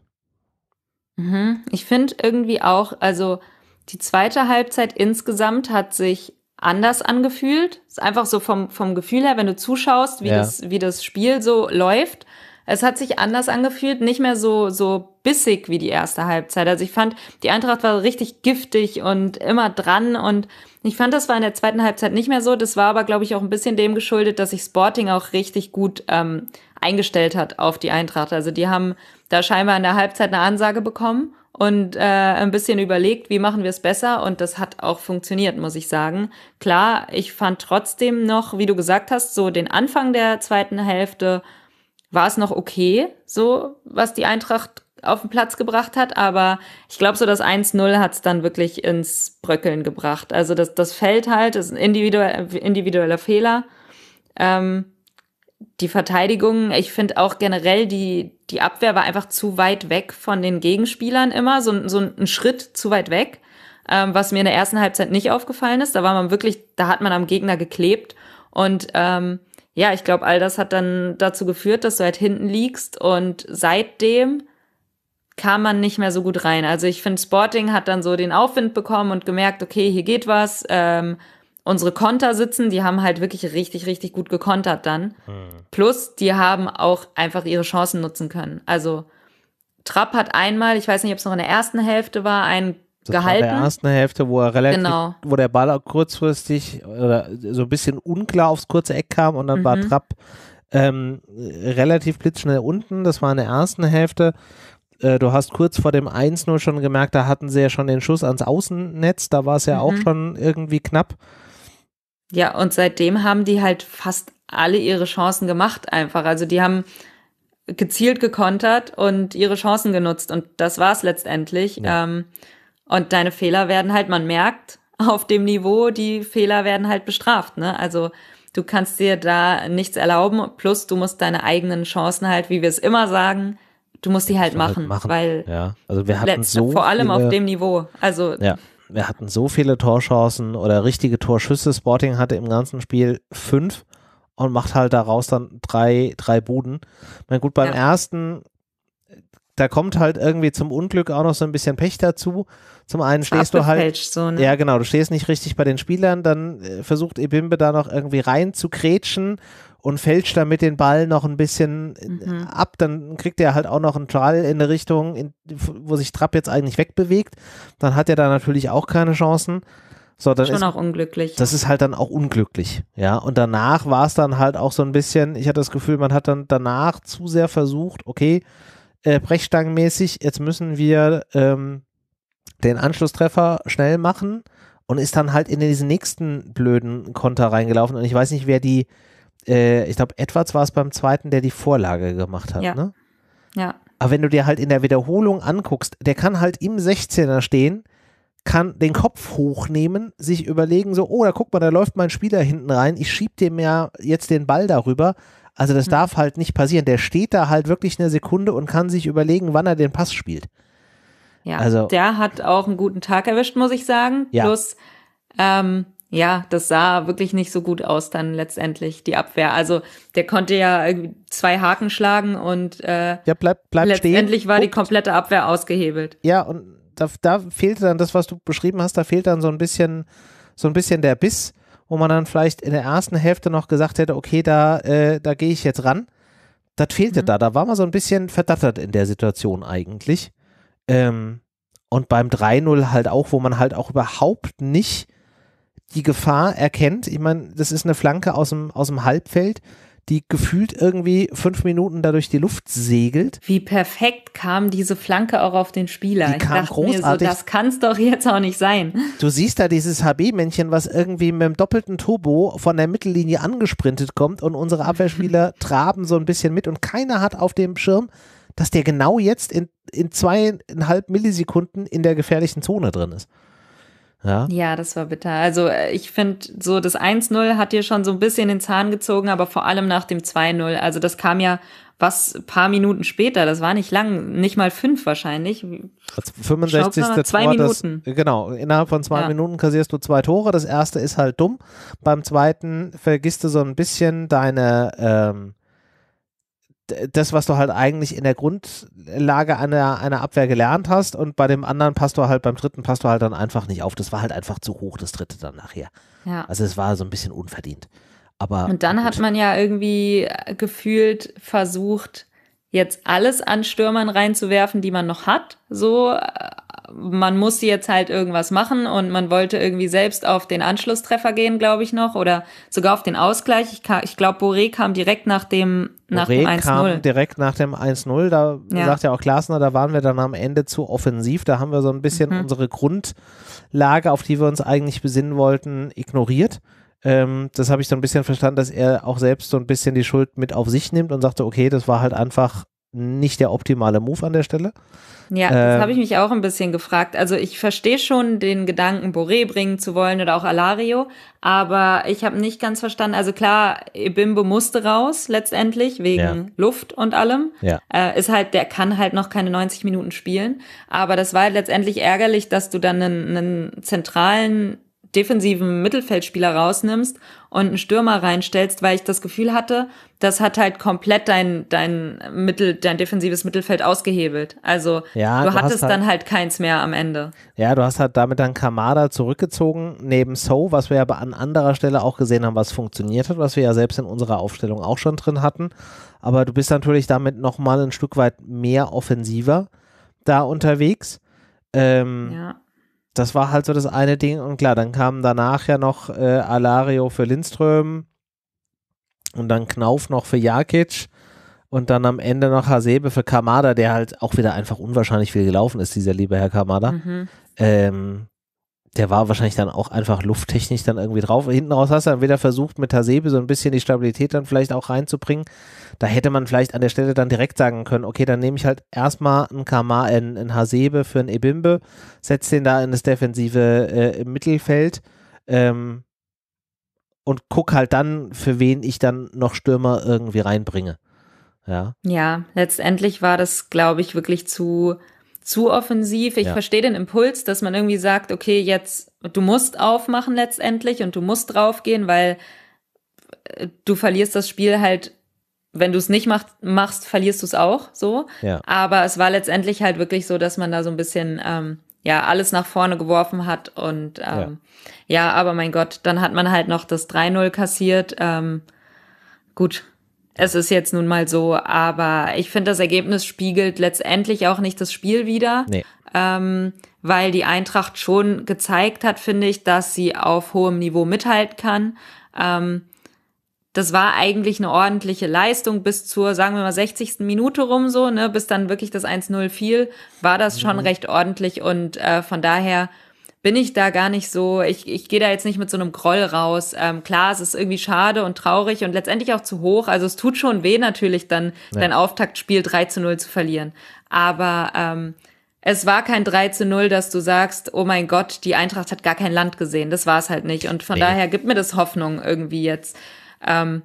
Mhm. Ich finde irgendwie auch, also die zweite Halbzeit insgesamt hat sich anders angefühlt. Ist einfach so vom, vom Gefühl her, wenn du zuschaust, wie, ja. das, wie das Spiel so läuft, es hat sich anders angefühlt, nicht mehr so, so bissig wie die erste Halbzeit. Also ich fand, die Eintracht war richtig giftig und immer dran und ich fand, das war in der zweiten Halbzeit nicht mehr so. Das war aber, glaube ich, auch ein bisschen dem geschuldet, dass sich Sporting auch richtig gut ähm, eingestellt hat auf die Eintracht. Also die haben da scheinbar in der Halbzeit eine Ansage bekommen und äh, ein bisschen überlegt, wie machen wir es besser. Und das hat auch funktioniert, muss ich sagen. Klar, ich fand trotzdem noch, wie du gesagt hast, so den Anfang der zweiten Hälfte war es noch okay, so was die Eintracht auf den Platz gebracht hat, aber ich glaube, so das 1-0 hat es dann wirklich ins Bröckeln gebracht. Also das, das fällt halt, das ist ein individuell, individueller Fehler. Ähm, die Verteidigung, ich finde auch generell, die, die Abwehr war einfach zu weit weg von den Gegenspielern immer, so, so ein Schritt zu weit weg, ähm, was mir in der ersten Halbzeit nicht aufgefallen ist. Da war man wirklich, da hat man am Gegner geklebt und ähm, ja, ich glaube, all das hat dann dazu geführt, dass du halt hinten liegst und seitdem kam man nicht mehr so gut rein. Also ich finde, Sporting hat dann so den Aufwind bekommen und gemerkt, okay, hier geht was. Ähm, unsere Konter sitzen, die haben halt wirklich richtig, richtig gut gekontert dann. Hm. Plus, die haben auch einfach ihre Chancen nutzen können. Also Trapp hat einmal, ich weiß nicht, ob es noch in der ersten Hälfte war, einen das gehalten. War der ersten Hälfte, wo er relativ, genau. wo der Ball auch kurzfristig oder so ein bisschen unklar aufs kurze Eck kam und dann mhm. war Trapp ähm, relativ blitzschnell unten. Das war in der ersten Hälfte. Äh, du hast kurz vor dem 1-0 schon gemerkt, da hatten sie ja schon den Schuss ans Außennetz. Da war es ja mhm. auch schon irgendwie knapp. Ja, und seitdem haben die halt fast alle ihre Chancen gemacht einfach. Also die haben gezielt gekontert und ihre Chancen genutzt und das war es letztendlich. Ja. Ähm, und deine Fehler werden halt, man merkt auf dem Niveau, die Fehler werden halt bestraft. Ne? Also du kannst dir da nichts erlauben. Plus du musst deine eigenen Chancen halt, wie wir es immer sagen, du musst die halt, halt machen, halt machen, weil ja. also wir hatten so vor allem viele, auf dem Niveau. Also ja. wir hatten so viele Torchancen oder richtige Torschüsse. Sporting hatte im ganzen Spiel fünf und macht halt daraus dann drei, drei Buden. Ich meine, gut, beim ja. ersten da kommt halt irgendwie zum Unglück auch noch so ein bisschen Pech dazu. Zum einen stehst du halt. So, ne? Ja, genau, du stehst nicht richtig bei den Spielern, dann äh, versucht Ebimbe da noch irgendwie rein zu kretschen und fälscht damit den Ball noch ein bisschen äh, mhm. ab, dann kriegt er halt auch noch einen Trial in eine Richtung, in, wo sich Trapp jetzt eigentlich wegbewegt. Dann hat er da natürlich auch keine Chancen. So, dann Schon ist, auch unglücklich. Das ist halt dann auch unglücklich, ja. Und danach war es dann halt auch so ein bisschen, ich hatte das Gefühl, man hat dann danach zu sehr versucht, okay, äh, brechstangenmäßig, jetzt müssen wir ähm, den Anschlusstreffer schnell machen und ist dann halt in diesen nächsten blöden Konter reingelaufen. Und ich weiß nicht, wer die, äh, ich glaube, Edwards war es beim zweiten, der die Vorlage gemacht hat. Ja. Ne? ja. Aber wenn du dir halt in der Wiederholung anguckst, der kann halt im 16er stehen, kann den Kopf hochnehmen, sich überlegen, so, oh, da guck mal, da läuft mein Spieler hinten rein, ich schieb dem ja jetzt den Ball darüber. Also das mhm. darf halt nicht passieren. Der steht da halt wirklich eine Sekunde und kann sich überlegen, wann er den Pass spielt. Ja, also, der hat auch einen guten Tag erwischt, muss ich sagen. Ja. Plus, ähm, ja, das sah wirklich nicht so gut aus dann letztendlich, die Abwehr. Also der konnte ja irgendwie zwei Haken schlagen und äh, ja, bleib, bleib letztendlich stehen. war die komplette Abwehr ausgehebelt. Ja, und da, da fehlte dann das, was du beschrieben hast, da fehlt dann so ein bisschen, so ein bisschen der Biss wo man dann vielleicht in der ersten Hälfte noch gesagt hätte, okay, da, äh, da gehe ich jetzt ran. Das fehlte mhm. da. Da war man so ein bisschen verdattert in der Situation eigentlich. Ähm, und beim 3-0 halt auch, wo man halt auch überhaupt nicht die Gefahr erkennt. Ich meine, das ist eine Flanke aus dem, aus dem Halbfeld die gefühlt irgendwie fünf Minuten da durch die Luft segelt. Wie perfekt kam diese Flanke auch auf den Spieler. Die ich kam großartig. So, das kann es doch jetzt auch nicht sein. Du siehst da dieses HB-Männchen, was irgendwie mit dem doppelten Turbo von der Mittellinie angesprintet kommt und unsere Abwehrspieler traben so ein bisschen mit und keiner hat auf dem Schirm, dass der genau jetzt in, in zweieinhalb Millisekunden in der gefährlichen Zone drin ist. Ja? ja, das war bitter. Also äh, ich finde, so das 1-0 hat dir schon so ein bisschen den Zahn gezogen, aber vor allem nach dem 2-0. Also das kam ja was paar Minuten später, das war nicht lang, nicht mal fünf wahrscheinlich. 65. Mal, also, zwei Tor, Minuten. Das, genau, innerhalb von zwei ja. Minuten kassierst du zwei Tore. Das erste ist halt dumm. Beim zweiten vergisst du so ein bisschen deine ähm, das, was du halt eigentlich in der Grundlage einer, einer Abwehr gelernt hast und bei dem anderen passt du halt, beim dritten passt du halt dann einfach nicht auf. Das war halt einfach zu hoch, das dritte dann nachher. Ja. Also es war so ein bisschen unverdient. Aber und dann gut. hat man ja irgendwie äh, gefühlt versucht, jetzt alles an Stürmern reinzuwerfen, die man noch hat, so äh, man musste jetzt halt irgendwas machen und man wollte irgendwie selbst auf den Anschlusstreffer gehen, glaube ich noch, oder sogar auf den Ausgleich. Ich, ich glaube, Boré kam direkt nach dem, dem 1-0. kam direkt nach dem 1-0, da ja. sagt ja auch Glasner, da waren wir dann am Ende zu offensiv, da haben wir so ein bisschen mhm. unsere Grundlage, auf die wir uns eigentlich besinnen wollten, ignoriert. Ähm, das habe ich so ein bisschen verstanden, dass er auch selbst so ein bisschen die Schuld mit auf sich nimmt und sagte, okay, das war halt einfach nicht der optimale Move an der Stelle. Ja, äh, das ähm. habe ich mich auch ein bisschen gefragt. Also ich verstehe schon den Gedanken, Boré bringen zu wollen oder auch Alario, aber ich habe nicht ganz verstanden. Also klar, Ebimbo musste raus letztendlich wegen ja. Luft und allem. Ja. Äh, ist halt, der kann halt noch keine 90 Minuten spielen. Aber das war halt letztendlich ärgerlich, dass du dann einen, einen zentralen defensiven Mittelfeldspieler rausnimmst und einen Stürmer reinstellst, weil ich das Gefühl hatte, das hat halt komplett dein, dein Mittel, dein defensives Mittelfeld ausgehebelt. Also ja, du, du hattest halt, dann halt keins mehr am Ende. Ja, du hast halt damit dann Kamada zurückgezogen, neben So, was wir aber an anderer Stelle auch gesehen haben, was funktioniert hat, was wir ja selbst in unserer Aufstellung auch schon drin hatten. Aber du bist natürlich damit nochmal ein Stück weit mehr offensiver da unterwegs. Ähm, ja das war halt so das eine Ding. Und klar, dann kam danach ja noch äh, Alario für Lindström und dann Knauf noch für Jakic und dann am Ende noch Hasebe für Kamada, der halt auch wieder einfach unwahrscheinlich viel gelaufen ist, dieser liebe Herr Kamada. Mhm. Ähm, der war wahrscheinlich dann auch einfach lufttechnisch dann irgendwie drauf. Hinten raus hast du dann wieder versucht, mit Hasebe so ein bisschen die Stabilität dann vielleicht auch reinzubringen. Da hätte man vielleicht an der Stelle dann direkt sagen können, okay, dann nehme ich halt erstmal einen Kamar in, in Hasebe für einen Ebimbe, setze den da in das defensive äh, im Mittelfeld ähm, und guck halt dann, für wen ich dann noch Stürmer irgendwie reinbringe. Ja. Ja, letztendlich war das, glaube ich, wirklich zu zu offensiv. Ich ja. verstehe den Impuls, dass man irgendwie sagt, okay, jetzt, du musst aufmachen letztendlich und du musst draufgehen, weil äh, du verlierst das Spiel halt, wenn du es nicht macht, machst, verlierst du es auch so. Ja. Aber es war letztendlich halt wirklich so, dass man da so ein bisschen ähm, ja alles nach vorne geworfen hat und ähm, ja. ja. aber mein Gott, dann hat man halt noch das 3-0 kassiert. Ähm, gut, es ist jetzt nun mal so, aber ich finde, das Ergebnis spiegelt letztendlich auch nicht das Spiel wieder. Nee. Ähm, weil die Eintracht schon gezeigt hat, finde ich, dass sie auf hohem Niveau mithalten kann. Ähm, das war eigentlich eine ordentliche Leistung bis zur, sagen wir mal, 60. Minute rum so, ne, bis dann wirklich das 1-0 fiel, war das schon mhm. recht ordentlich und äh, von daher bin ich da gar nicht so, ich, ich gehe da jetzt nicht mit so einem Groll raus. Ähm, klar, es ist irgendwie schade und traurig und letztendlich auch zu hoch. Also es tut schon weh natürlich, dann ja. dein Auftaktspiel 3 zu 0 zu verlieren. Aber ähm, es war kein 3 zu 0, dass du sagst, oh mein Gott, die Eintracht hat gar kein Land gesehen. Das war es halt nicht. Und von nee. daher gibt mir das Hoffnung irgendwie jetzt. Ähm,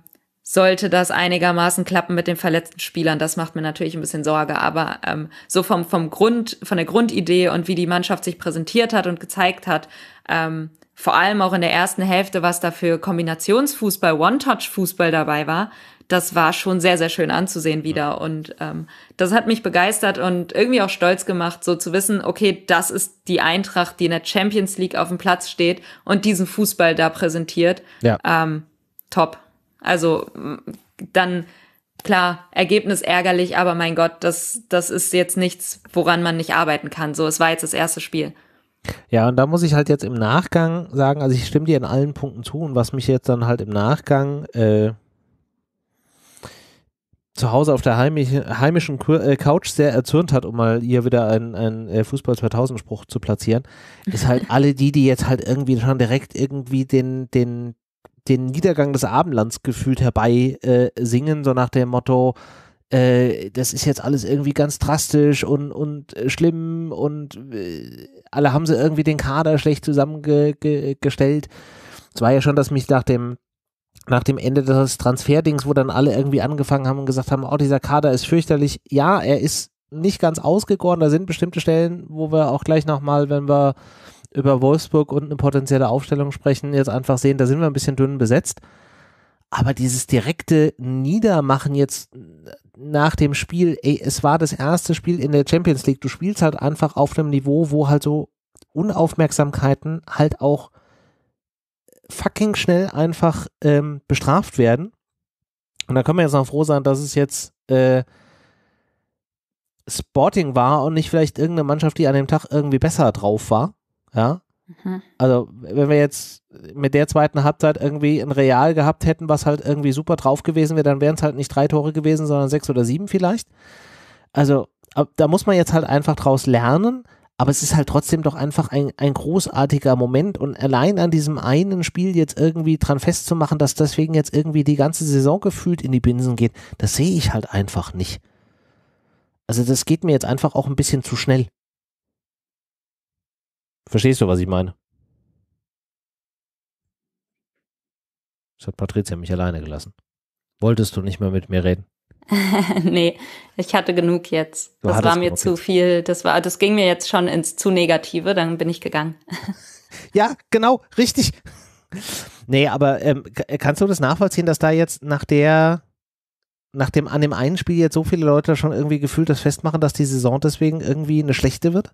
sollte das einigermaßen klappen mit den verletzten Spielern. Das macht mir natürlich ein bisschen Sorge, aber ähm, so vom, vom Grund, von der Grundidee und wie die Mannschaft sich präsentiert hat und gezeigt hat, ähm, vor allem auch in der ersten Hälfte, was da für Kombinationsfußball, One-Touch-Fußball dabei war, das war schon sehr, sehr schön anzusehen wieder. Und ähm, das hat mich begeistert und irgendwie auch stolz gemacht, so zu wissen, okay, das ist die Eintracht, die in der Champions League auf dem Platz steht und diesen Fußball da präsentiert. Ja. Ähm, top. Also dann klar, Ergebnis ärgerlich, aber mein Gott, das, das ist jetzt nichts, woran man nicht arbeiten kann. So, es war jetzt das erste Spiel. Ja, und da muss ich halt jetzt im Nachgang sagen, also ich stimme dir in allen Punkten zu und was mich jetzt dann halt im Nachgang äh, zu Hause auf der heimisch, heimischen äh, Couch sehr erzürnt hat, um mal hier wieder einen, einen äh, Fußball 2000 Spruch zu platzieren, ist halt alle die, die jetzt halt irgendwie schon direkt irgendwie den, den, den Niedergang des Abendlands gefühlt herbei äh, singen, so nach dem Motto, äh, das ist jetzt alles irgendwie ganz drastisch und, und äh, schlimm und äh, alle haben sie irgendwie den Kader schlecht zusammengestellt. Es war ja schon, dass mich nach dem nach dem Ende des Transferdings, wo dann alle irgendwie angefangen haben und gesagt haben, oh, dieser Kader ist fürchterlich. Ja, er ist nicht ganz ausgegoren. Da sind bestimmte Stellen, wo wir auch gleich nochmal, wenn wir über Wolfsburg und eine potenzielle Aufstellung sprechen, jetzt einfach sehen, da sind wir ein bisschen dünn besetzt. Aber dieses direkte Niedermachen jetzt nach dem Spiel, ey, es war das erste Spiel in der Champions League. Du spielst halt einfach auf einem Niveau, wo halt so Unaufmerksamkeiten halt auch fucking schnell einfach ähm, bestraft werden. Und da können wir jetzt noch froh sein, dass es jetzt äh, Sporting war und nicht vielleicht irgendeine Mannschaft, die an dem Tag irgendwie besser drauf war. Ja. Mhm. Also, wenn wir jetzt mit der zweiten Halbzeit irgendwie ein Real gehabt hätten, was halt irgendwie super drauf gewesen wäre, dann wären es halt nicht drei Tore gewesen, sondern sechs oder sieben vielleicht. Also, da muss man jetzt halt einfach draus lernen. Aber es ist halt trotzdem doch einfach ein, ein großartiger Moment und allein an diesem einen Spiel jetzt irgendwie dran festzumachen, dass deswegen jetzt irgendwie die ganze Saison gefühlt in die Binsen geht, das sehe ich halt einfach nicht. Also das geht mir jetzt einfach auch ein bisschen zu schnell. Verstehst du, was ich meine? Das hat Patricia mich alleine gelassen. Wolltest du nicht mehr mit mir reden? nee, ich hatte genug jetzt. Du das war mir zu jetzt. viel. Das war, das ging mir jetzt schon ins zu Negative, dann bin ich gegangen. ja, genau, richtig. Nee, aber ähm, kannst du das nachvollziehen, dass da jetzt nach der, nach dem, an dem einen Spiel jetzt so viele Leute schon irgendwie gefühlt das festmachen, dass die Saison deswegen irgendwie eine schlechte wird?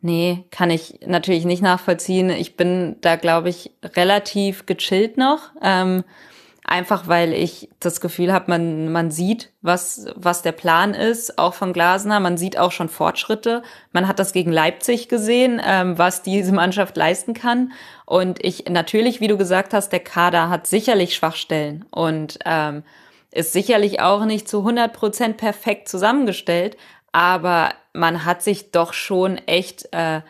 Nee, kann ich natürlich nicht nachvollziehen. Ich bin da, glaube ich, relativ gechillt noch. Ähm, einfach weil ich das Gefühl habe, man, man sieht, was, was der Plan ist, auch von Glasner. Man sieht auch schon Fortschritte. Man hat das gegen Leipzig gesehen, ähm, was diese Mannschaft leisten kann. Und ich, natürlich, wie du gesagt hast, der Kader hat sicherlich Schwachstellen und ähm, ist sicherlich auch nicht zu 100 Prozent perfekt zusammengestellt aber man hat sich doch schon echt äh,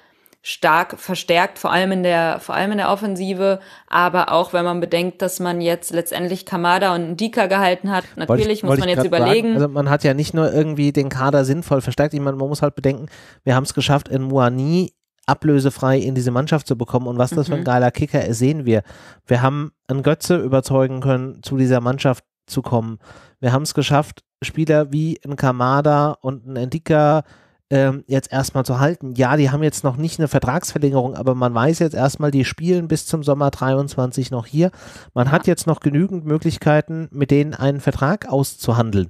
stark verstärkt, vor allem in der, vor allem in der Offensive, aber auch wenn man bedenkt, dass man jetzt letztendlich Kamada und Dika gehalten hat, natürlich ich, muss man jetzt überlegen. Sagen, also man hat ja nicht nur irgendwie den Kader sinnvoll verstärkt, ich meine, man muss halt bedenken, wir haben es geschafft, in Moani ablösefrei in diese Mannschaft zu bekommen und was das mhm. für ein mhm. geiler Kicker ist, äh, sehen wir. Wir haben einen Götze überzeugen können, zu dieser Mannschaft zu kommen. Wir haben es geschafft, Spieler wie ein Kamada und ein Endika ähm, jetzt erstmal zu halten. Ja, die haben jetzt noch nicht eine Vertragsverlängerung, aber man weiß jetzt erstmal, die spielen bis zum Sommer 23 noch hier. Man hat jetzt noch genügend Möglichkeiten, mit denen einen Vertrag auszuhandeln.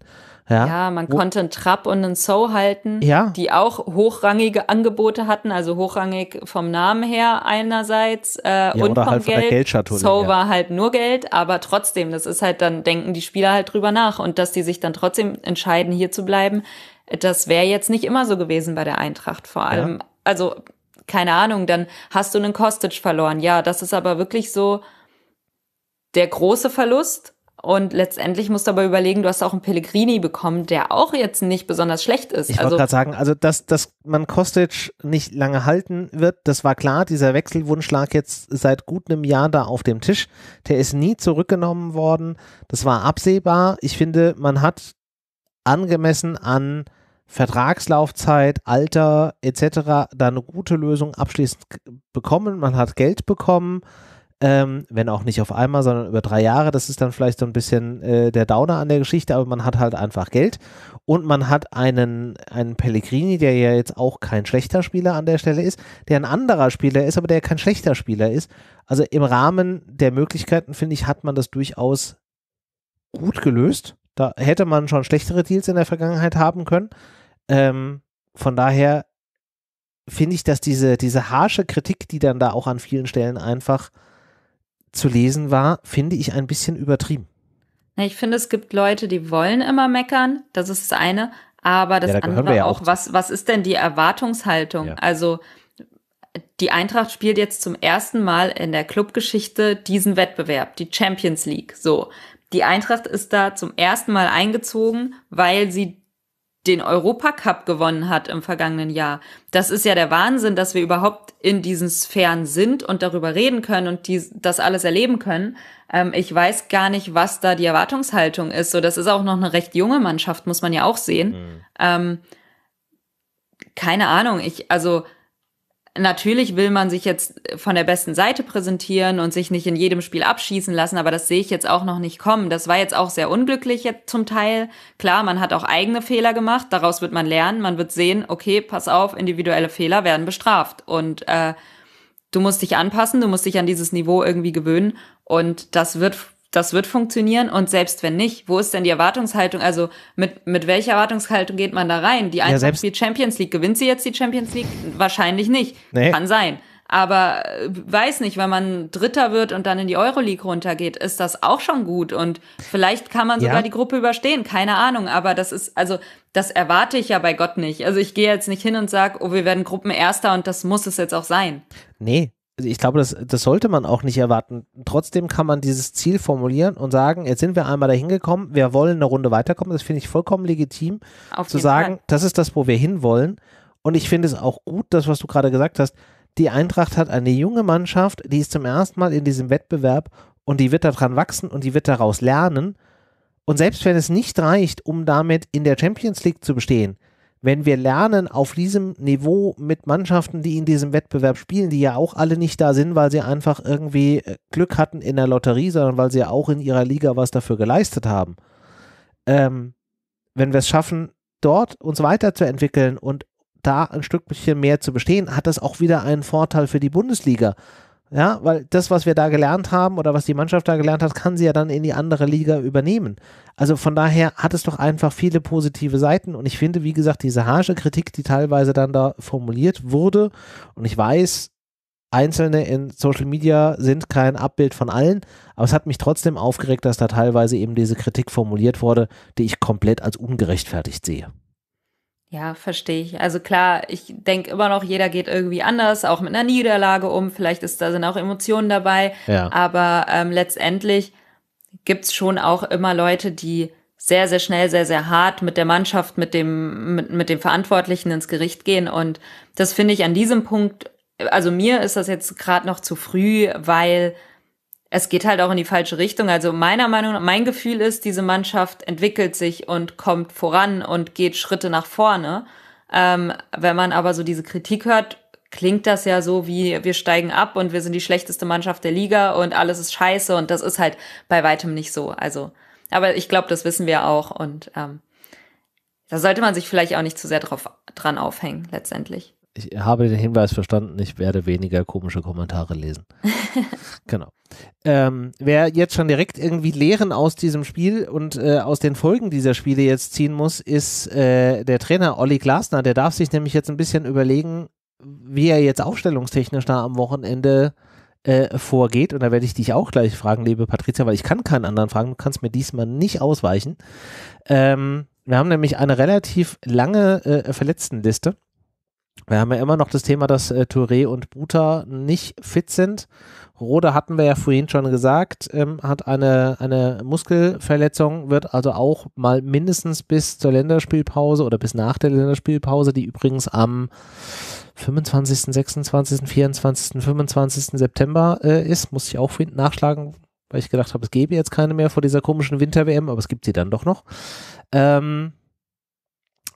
Ja, ja man Wo konnte einen Trapp und einen So halten, ja. die auch hochrangige Angebote hatten, also hochrangig vom Namen her einerseits äh, ja, und vom halt von Geld. So war halt nur Geld, aber trotzdem, das ist halt dann, denken die Spieler halt drüber nach und dass die sich dann trotzdem entscheiden, hier zu bleiben, das wäre jetzt nicht immer so gewesen bei der Eintracht vor allem. Ja. Also, keine Ahnung, dann hast du einen Kostic verloren. Ja, das ist aber wirklich so der große Verlust. Und letztendlich musst du aber überlegen, du hast auch einen Pellegrini bekommen, der auch jetzt nicht besonders schlecht ist. Ich wollte also, gerade sagen, also dass, dass man Kostic nicht lange halten wird, das war klar. Dieser Wechselwunsch lag jetzt seit gut einem Jahr da auf dem Tisch. Der ist nie zurückgenommen worden. Das war absehbar. Ich finde, man hat angemessen an Vertragslaufzeit, Alter etc. da eine gute Lösung abschließend bekommen. Man hat Geld bekommen, ähm, wenn auch nicht auf einmal, sondern über drei Jahre. Das ist dann vielleicht so ein bisschen äh, der Downer an der Geschichte, aber man hat halt einfach Geld. Und man hat einen, einen Pellegrini, der ja jetzt auch kein schlechter Spieler an der Stelle ist, der ein anderer Spieler ist, aber der kein schlechter Spieler ist. Also im Rahmen der Möglichkeiten, finde ich, hat man das durchaus gut gelöst. Da hätte man schon schlechtere Deals in der Vergangenheit haben können. Ähm, von daher finde ich, dass diese, diese harsche Kritik, die dann da auch an vielen Stellen einfach zu lesen war, finde ich ein bisschen übertrieben. Ich finde, es gibt Leute, die wollen immer meckern, das ist das eine, aber das ja, da andere ja auch, was, was ist denn die Erwartungshaltung? Ja. Also die Eintracht spielt jetzt zum ersten Mal in der Clubgeschichte diesen Wettbewerb, die Champions League. So, die Eintracht ist da zum ersten Mal eingezogen, weil sie den Europacup gewonnen hat im vergangenen Jahr. Das ist ja der Wahnsinn, dass wir überhaupt in diesen Sphären sind und darüber reden können und dies, das alles erleben können. Ähm, ich weiß gar nicht, was da die Erwartungshaltung ist. So, das ist auch noch eine recht junge Mannschaft, muss man ja auch sehen. Mhm. Ähm, keine Ahnung. Ich, also Natürlich will man sich jetzt von der besten Seite präsentieren und sich nicht in jedem Spiel abschießen lassen, aber das sehe ich jetzt auch noch nicht kommen. Das war jetzt auch sehr unglücklich jetzt zum Teil. Klar, man hat auch eigene Fehler gemacht, daraus wird man lernen, man wird sehen, okay, pass auf, individuelle Fehler werden bestraft und äh, du musst dich anpassen, du musst dich an dieses Niveau irgendwie gewöhnen und das wird das wird funktionieren und selbst wenn nicht, wo ist denn die Erwartungshaltung? Also mit, mit welcher Erwartungshaltung geht man da rein? Die Eintracht ja, spielt Champions League. Gewinnt sie jetzt die Champions League? Wahrscheinlich nicht. Nee. Kann sein. Aber äh, weiß nicht, wenn man Dritter wird und dann in die Euroleague runtergeht, ist das auch schon gut. Und vielleicht kann man sogar ja. die Gruppe überstehen, keine Ahnung. Aber das ist, also, das erwarte ich ja bei Gott nicht. Also ich gehe jetzt nicht hin und sage, oh, wir werden Gruppenerster und das muss es jetzt auch sein. Nee, also ich glaube, das, das sollte man auch nicht erwarten. Trotzdem kann man dieses Ziel formulieren und sagen, jetzt sind wir einmal dahin gekommen, wir wollen eine Runde weiterkommen. Das finde ich vollkommen legitim, Auf zu sagen, Fall. das ist das, wo wir hinwollen. Und ich finde es auch gut, das, was du gerade gesagt hast. Die Eintracht hat eine junge Mannschaft, die ist zum ersten Mal in diesem Wettbewerb und die wird daran wachsen und die wird daraus lernen. Und selbst wenn es nicht reicht, um damit in der Champions League zu bestehen, wenn wir lernen, auf diesem Niveau mit Mannschaften, die in diesem Wettbewerb spielen, die ja auch alle nicht da sind, weil sie einfach irgendwie äh, Glück hatten in der Lotterie, sondern weil sie ja auch in ihrer Liga was dafür geleistet haben. Ähm, wenn wir es schaffen, dort uns weiterzuentwickeln und da ein Stückchen mehr zu bestehen, hat das auch wieder einen Vorteil für die Bundesliga, ja, weil das, was wir da gelernt haben oder was die Mannschaft da gelernt hat, kann sie ja dann in die andere Liga übernehmen. Also von daher hat es doch einfach viele positive Seiten und ich finde, wie gesagt, diese harsche Kritik, die teilweise dann da formuliert wurde und ich weiß, Einzelne in Social Media sind kein Abbild von allen, aber es hat mich trotzdem aufgeregt, dass da teilweise eben diese Kritik formuliert wurde, die ich komplett als ungerechtfertigt sehe. Ja, verstehe ich. Also klar, ich denke immer noch, jeder geht irgendwie anders, auch mit einer Niederlage um. Vielleicht ist da sind auch Emotionen dabei. Ja. Aber ähm, letztendlich es schon auch immer Leute, die sehr, sehr schnell, sehr, sehr hart mit der Mannschaft, mit dem, mit, mit dem Verantwortlichen ins Gericht gehen. Und das finde ich an diesem Punkt, also mir ist das jetzt gerade noch zu früh, weil es geht halt auch in die falsche Richtung. Also meiner Meinung nach, mein Gefühl ist, diese Mannschaft entwickelt sich und kommt voran und geht Schritte nach vorne. Ähm, wenn man aber so diese Kritik hört, klingt das ja so wie wir steigen ab und wir sind die schlechteste Mannschaft der Liga und alles ist scheiße und das ist halt bei weitem nicht so. Also, aber ich glaube, das wissen wir auch und ähm, da sollte man sich vielleicht auch nicht zu sehr drauf, dran aufhängen letztendlich. Ich habe den Hinweis verstanden, ich werde weniger komische Kommentare lesen. genau. Ähm, wer jetzt schon direkt irgendwie Lehren aus diesem Spiel und äh, aus den Folgen dieser Spiele jetzt ziehen muss, ist äh, der Trainer Olli Glasner. Der darf sich nämlich jetzt ein bisschen überlegen, wie er jetzt aufstellungstechnisch da am Wochenende äh, vorgeht. Und da werde ich dich auch gleich fragen, liebe Patricia, weil ich kann keinen anderen fragen. Du kannst mir diesmal nicht ausweichen. Ähm, wir haben nämlich eine relativ lange äh, Verletztenliste. Wir haben ja immer noch das Thema, dass äh, Touré und Buta nicht fit sind. Rode hatten wir ja vorhin schon gesagt, ähm, hat eine, eine Muskelverletzung, wird also auch mal mindestens bis zur Länderspielpause oder bis nach der Länderspielpause, die übrigens am 25., 26., 24., 25. September äh, ist, muss ich auch vorhin nachschlagen, weil ich gedacht habe, es gäbe jetzt keine mehr vor dieser komischen Winter-WM, aber es gibt sie dann doch noch. Ähm,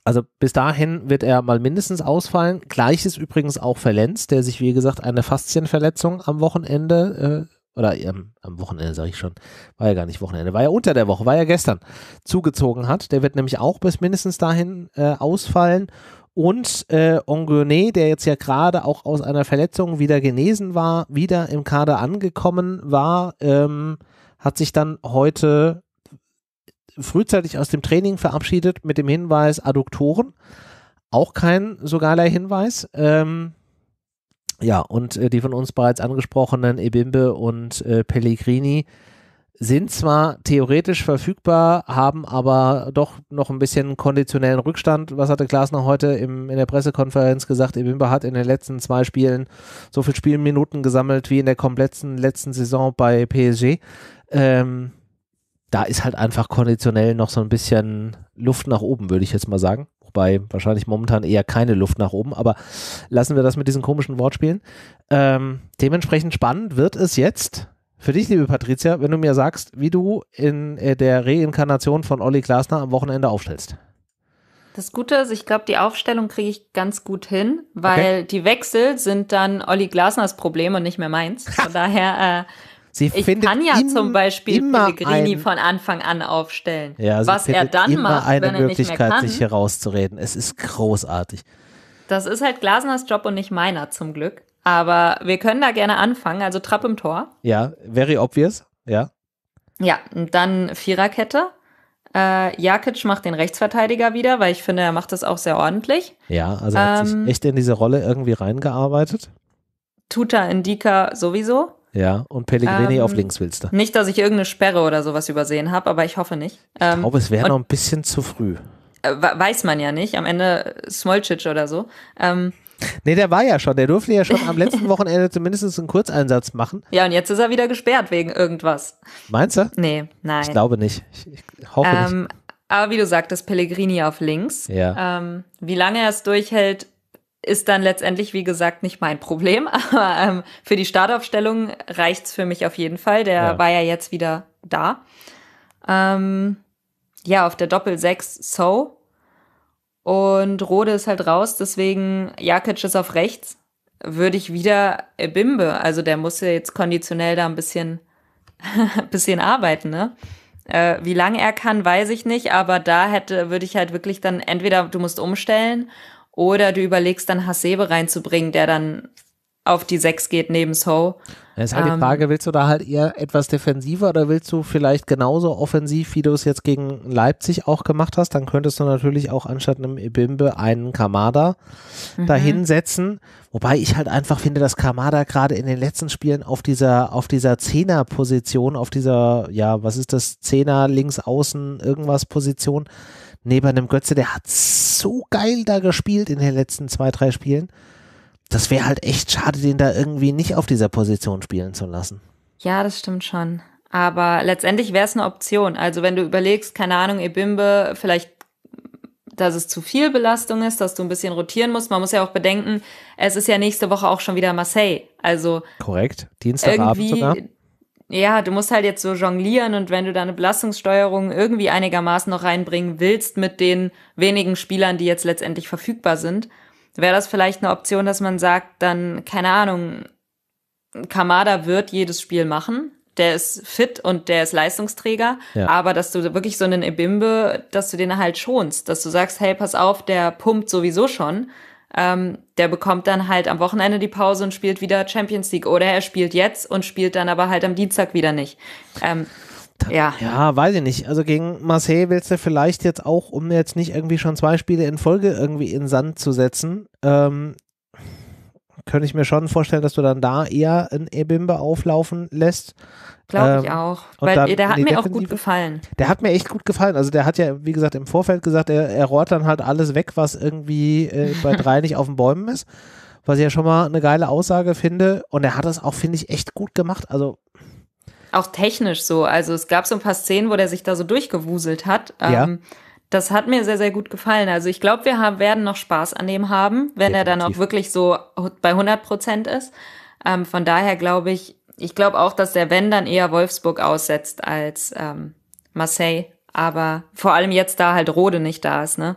also bis dahin wird er mal mindestens ausfallen. Gleiches übrigens auch für Lenz, der sich, wie gesagt, eine Faszienverletzung am Wochenende, äh, oder ähm, am Wochenende sage ich schon, war ja gar nicht Wochenende, war ja unter der Woche, war ja gestern, zugezogen hat. Der wird nämlich auch bis mindestens dahin äh, ausfallen. Und äh, Ongone, der jetzt ja gerade auch aus einer Verletzung wieder genesen war, wieder im Kader angekommen war, ähm, hat sich dann heute frühzeitig aus dem Training verabschiedet mit dem Hinweis Adduktoren. Auch kein so geiler Hinweis. Ähm, ja, und äh, die von uns bereits angesprochenen Ebimbe und äh, Pellegrini sind zwar theoretisch verfügbar, haben aber doch noch ein bisschen konditionellen Rückstand. Was hatte Klaas noch heute im, in der Pressekonferenz gesagt? Ebimbe hat in den letzten zwei Spielen so viel Spielminuten gesammelt wie in der kompletten letzten Saison bei PSG. Ähm, da ist halt einfach konditionell noch so ein bisschen Luft nach oben, würde ich jetzt mal sagen. Wobei wahrscheinlich momentan eher keine Luft nach oben, aber lassen wir das mit diesen komischen Wortspielen. Ähm, dementsprechend spannend wird es jetzt für dich, liebe Patricia, wenn du mir sagst, wie du in äh, der Reinkarnation von Olli Glasner am Wochenende aufstellst. Das Gute ist, ich glaube, die Aufstellung kriege ich ganz gut hin, weil okay. die Wechsel sind dann Olli Glasners Problem und nicht mehr meins. Von daher äh, Sie ich findet kann ja im, zum Beispiel Pellegrini ein, von Anfang an aufstellen. Ja, was er dann immer macht, eine wenn er Möglichkeit, nicht mehr kann. sich herauszureden. Es ist großartig. Das ist halt Glasners Job und nicht meiner zum Glück. Aber wir können da gerne anfangen. Also Trapp im Tor. Ja, very obvious. Ja. Ja, dann Viererkette. Äh, Jakic macht den Rechtsverteidiger wieder, weil ich finde, er macht das auch sehr ordentlich. Ja, also er hat ähm, sich echt in diese Rolle irgendwie reingearbeitet. Tuta Indika sowieso. Ja, und Pellegrini ähm, auf links willst du. Nicht, dass ich irgendeine Sperre oder sowas übersehen habe, aber ich hoffe nicht. Ähm, ich glaube, es wäre noch ein bisschen zu früh. Äh, weiß man ja nicht. Am Ende Smolcic oder so. Ähm, Nee, der war ja schon. Der durfte ja schon am letzten Wochenende zumindest einen Kurzeinsatz machen. Ja, und jetzt ist er wieder gesperrt wegen irgendwas. Meinst du? Nee, nein. Ich glaube nicht. Ich, ich hoffe ähm, nicht. Aber wie du sagtest, Pellegrini auf links. Ja. Ähm, wie lange er es durchhält, ist dann letztendlich, wie gesagt, nicht mein Problem. Aber ähm, für die Startaufstellung reicht es für mich auf jeden Fall. Der ja. war ja jetzt wieder da. Ähm, ja, auf der Doppel 6 So. Und Rode ist halt raus, deswegen Jakic ist auf rechts. Würde ich wieder Bimbe, also der muss ja jetzt konditionell da ein bisschen, bisschen arbeiten, ne? Äh, wie lange er kann, weiß ich nicht, aber da hätte, würde ich halt wirklich dann entweder du musst umstellen oder du überlegst dann Hasebe reinzubringen, der dann auf die Sechs geht neben So. Das ist halt ähm, die Frage, willst du da halt eher etwas defensiver oder willst du vielleicht genauso offensiv, wie du es jetzt gegen Leipzig auch gemacht hast? Dann könntest du natürlich auch anstatt einem Ibimbe einen Kamada mhm. dahinsetzen. Wobei ich halt einfach finde, dass Kamada gerade in den letzten Spielen auf dieser, auf dieser Zehner-Position, auf dieser, ja, was ist das, Zehner, links, außen, irgendwas Position, neben einem Götze, der hat so geil da gespielt in den letzten zwei, drei Spielen. Das wäre halt echt schade, den da irgendwie nicht auf dieser Position spielen zu lassen. Ja, das stimmt schon. Aber letztendlich wäre es eine Option. Also wenn du überlegst, keine Ahnung, Ebimbe, vielleicht, dass es zu viel Belastung ist, dass du ein bisschen rotieren musst. Man muss ja auch bedenken, es ist ja nächste Woche auch schon wieder Marseille. Also korrekt, Dienstagabend sogar ja, du musst halt jetzt so jonglieren und wenn du da eine Belastungssteuerung irgendwie einigermaßen noch reinbringen willst mit den wenigen Spielern, die jetzt letztendlich verfügbar sind, wäre das vielleicht eine Option, dass man sagt, dann, keine Ahnung, Kamada wird jedes Spiel machen. Der ist fit und der ist Leistungsträger. Ja. Aber dass du wirklich so einen Ebimbe, dass du den halt schonst, dass du sagst, hey, pass auf, der pumpt sowieso schon ähm, der bekommt dann halt am Wochenende die Pause und spielt wieder Champions League. Oder er spielt jetzt und spielt dann aber halt am Dienstag wieder nicht. Ähm, ja. ja, weiß ich nicht. Also gegen Marseille willst du vielleicht jetzt auch, um jetzt nicht irgendwie schon zwei Spiele in Folge irgendwie in Sand zu setzen, ähm, könnte ich mir schon vorstellen, dass du dann da eher in Ebimbe auflaufen lässt. Glaube ähm, ich auch. Weil dann, der hat nee, mir auch gut gefallen. Der hat mir echt gut gefallen. Also der hat ja, wie gesagt, im Vorfeld gesagt, er, er rohrt dann halt alles weg, was irgendwie äh, bei drei nicht auf den Bäumen ist. Was ich ja schon mal eine geile Aussage finde. Und er hat das auch, finde ich, echt gut gemacht. Also auch technisch so. Also es gab so ein paar Szenen, wo der sich da so durchgewuselt hat. Ähm, ja. Das hat mir sehr, sehr gut gefallen. Also ich glaube, wir haben, werden noch Spaß an dem haben, wenn Definitiv. er dann auch wirklich so bei 100 Prozent ist. Ähm, von daher glaube ich, ich glaube auch, dass der Wenn dann eher Wolfsburg aussetzt als ähm, Marseille. Aber vor allem jetzt, da halt Rode nicht da ist, ne?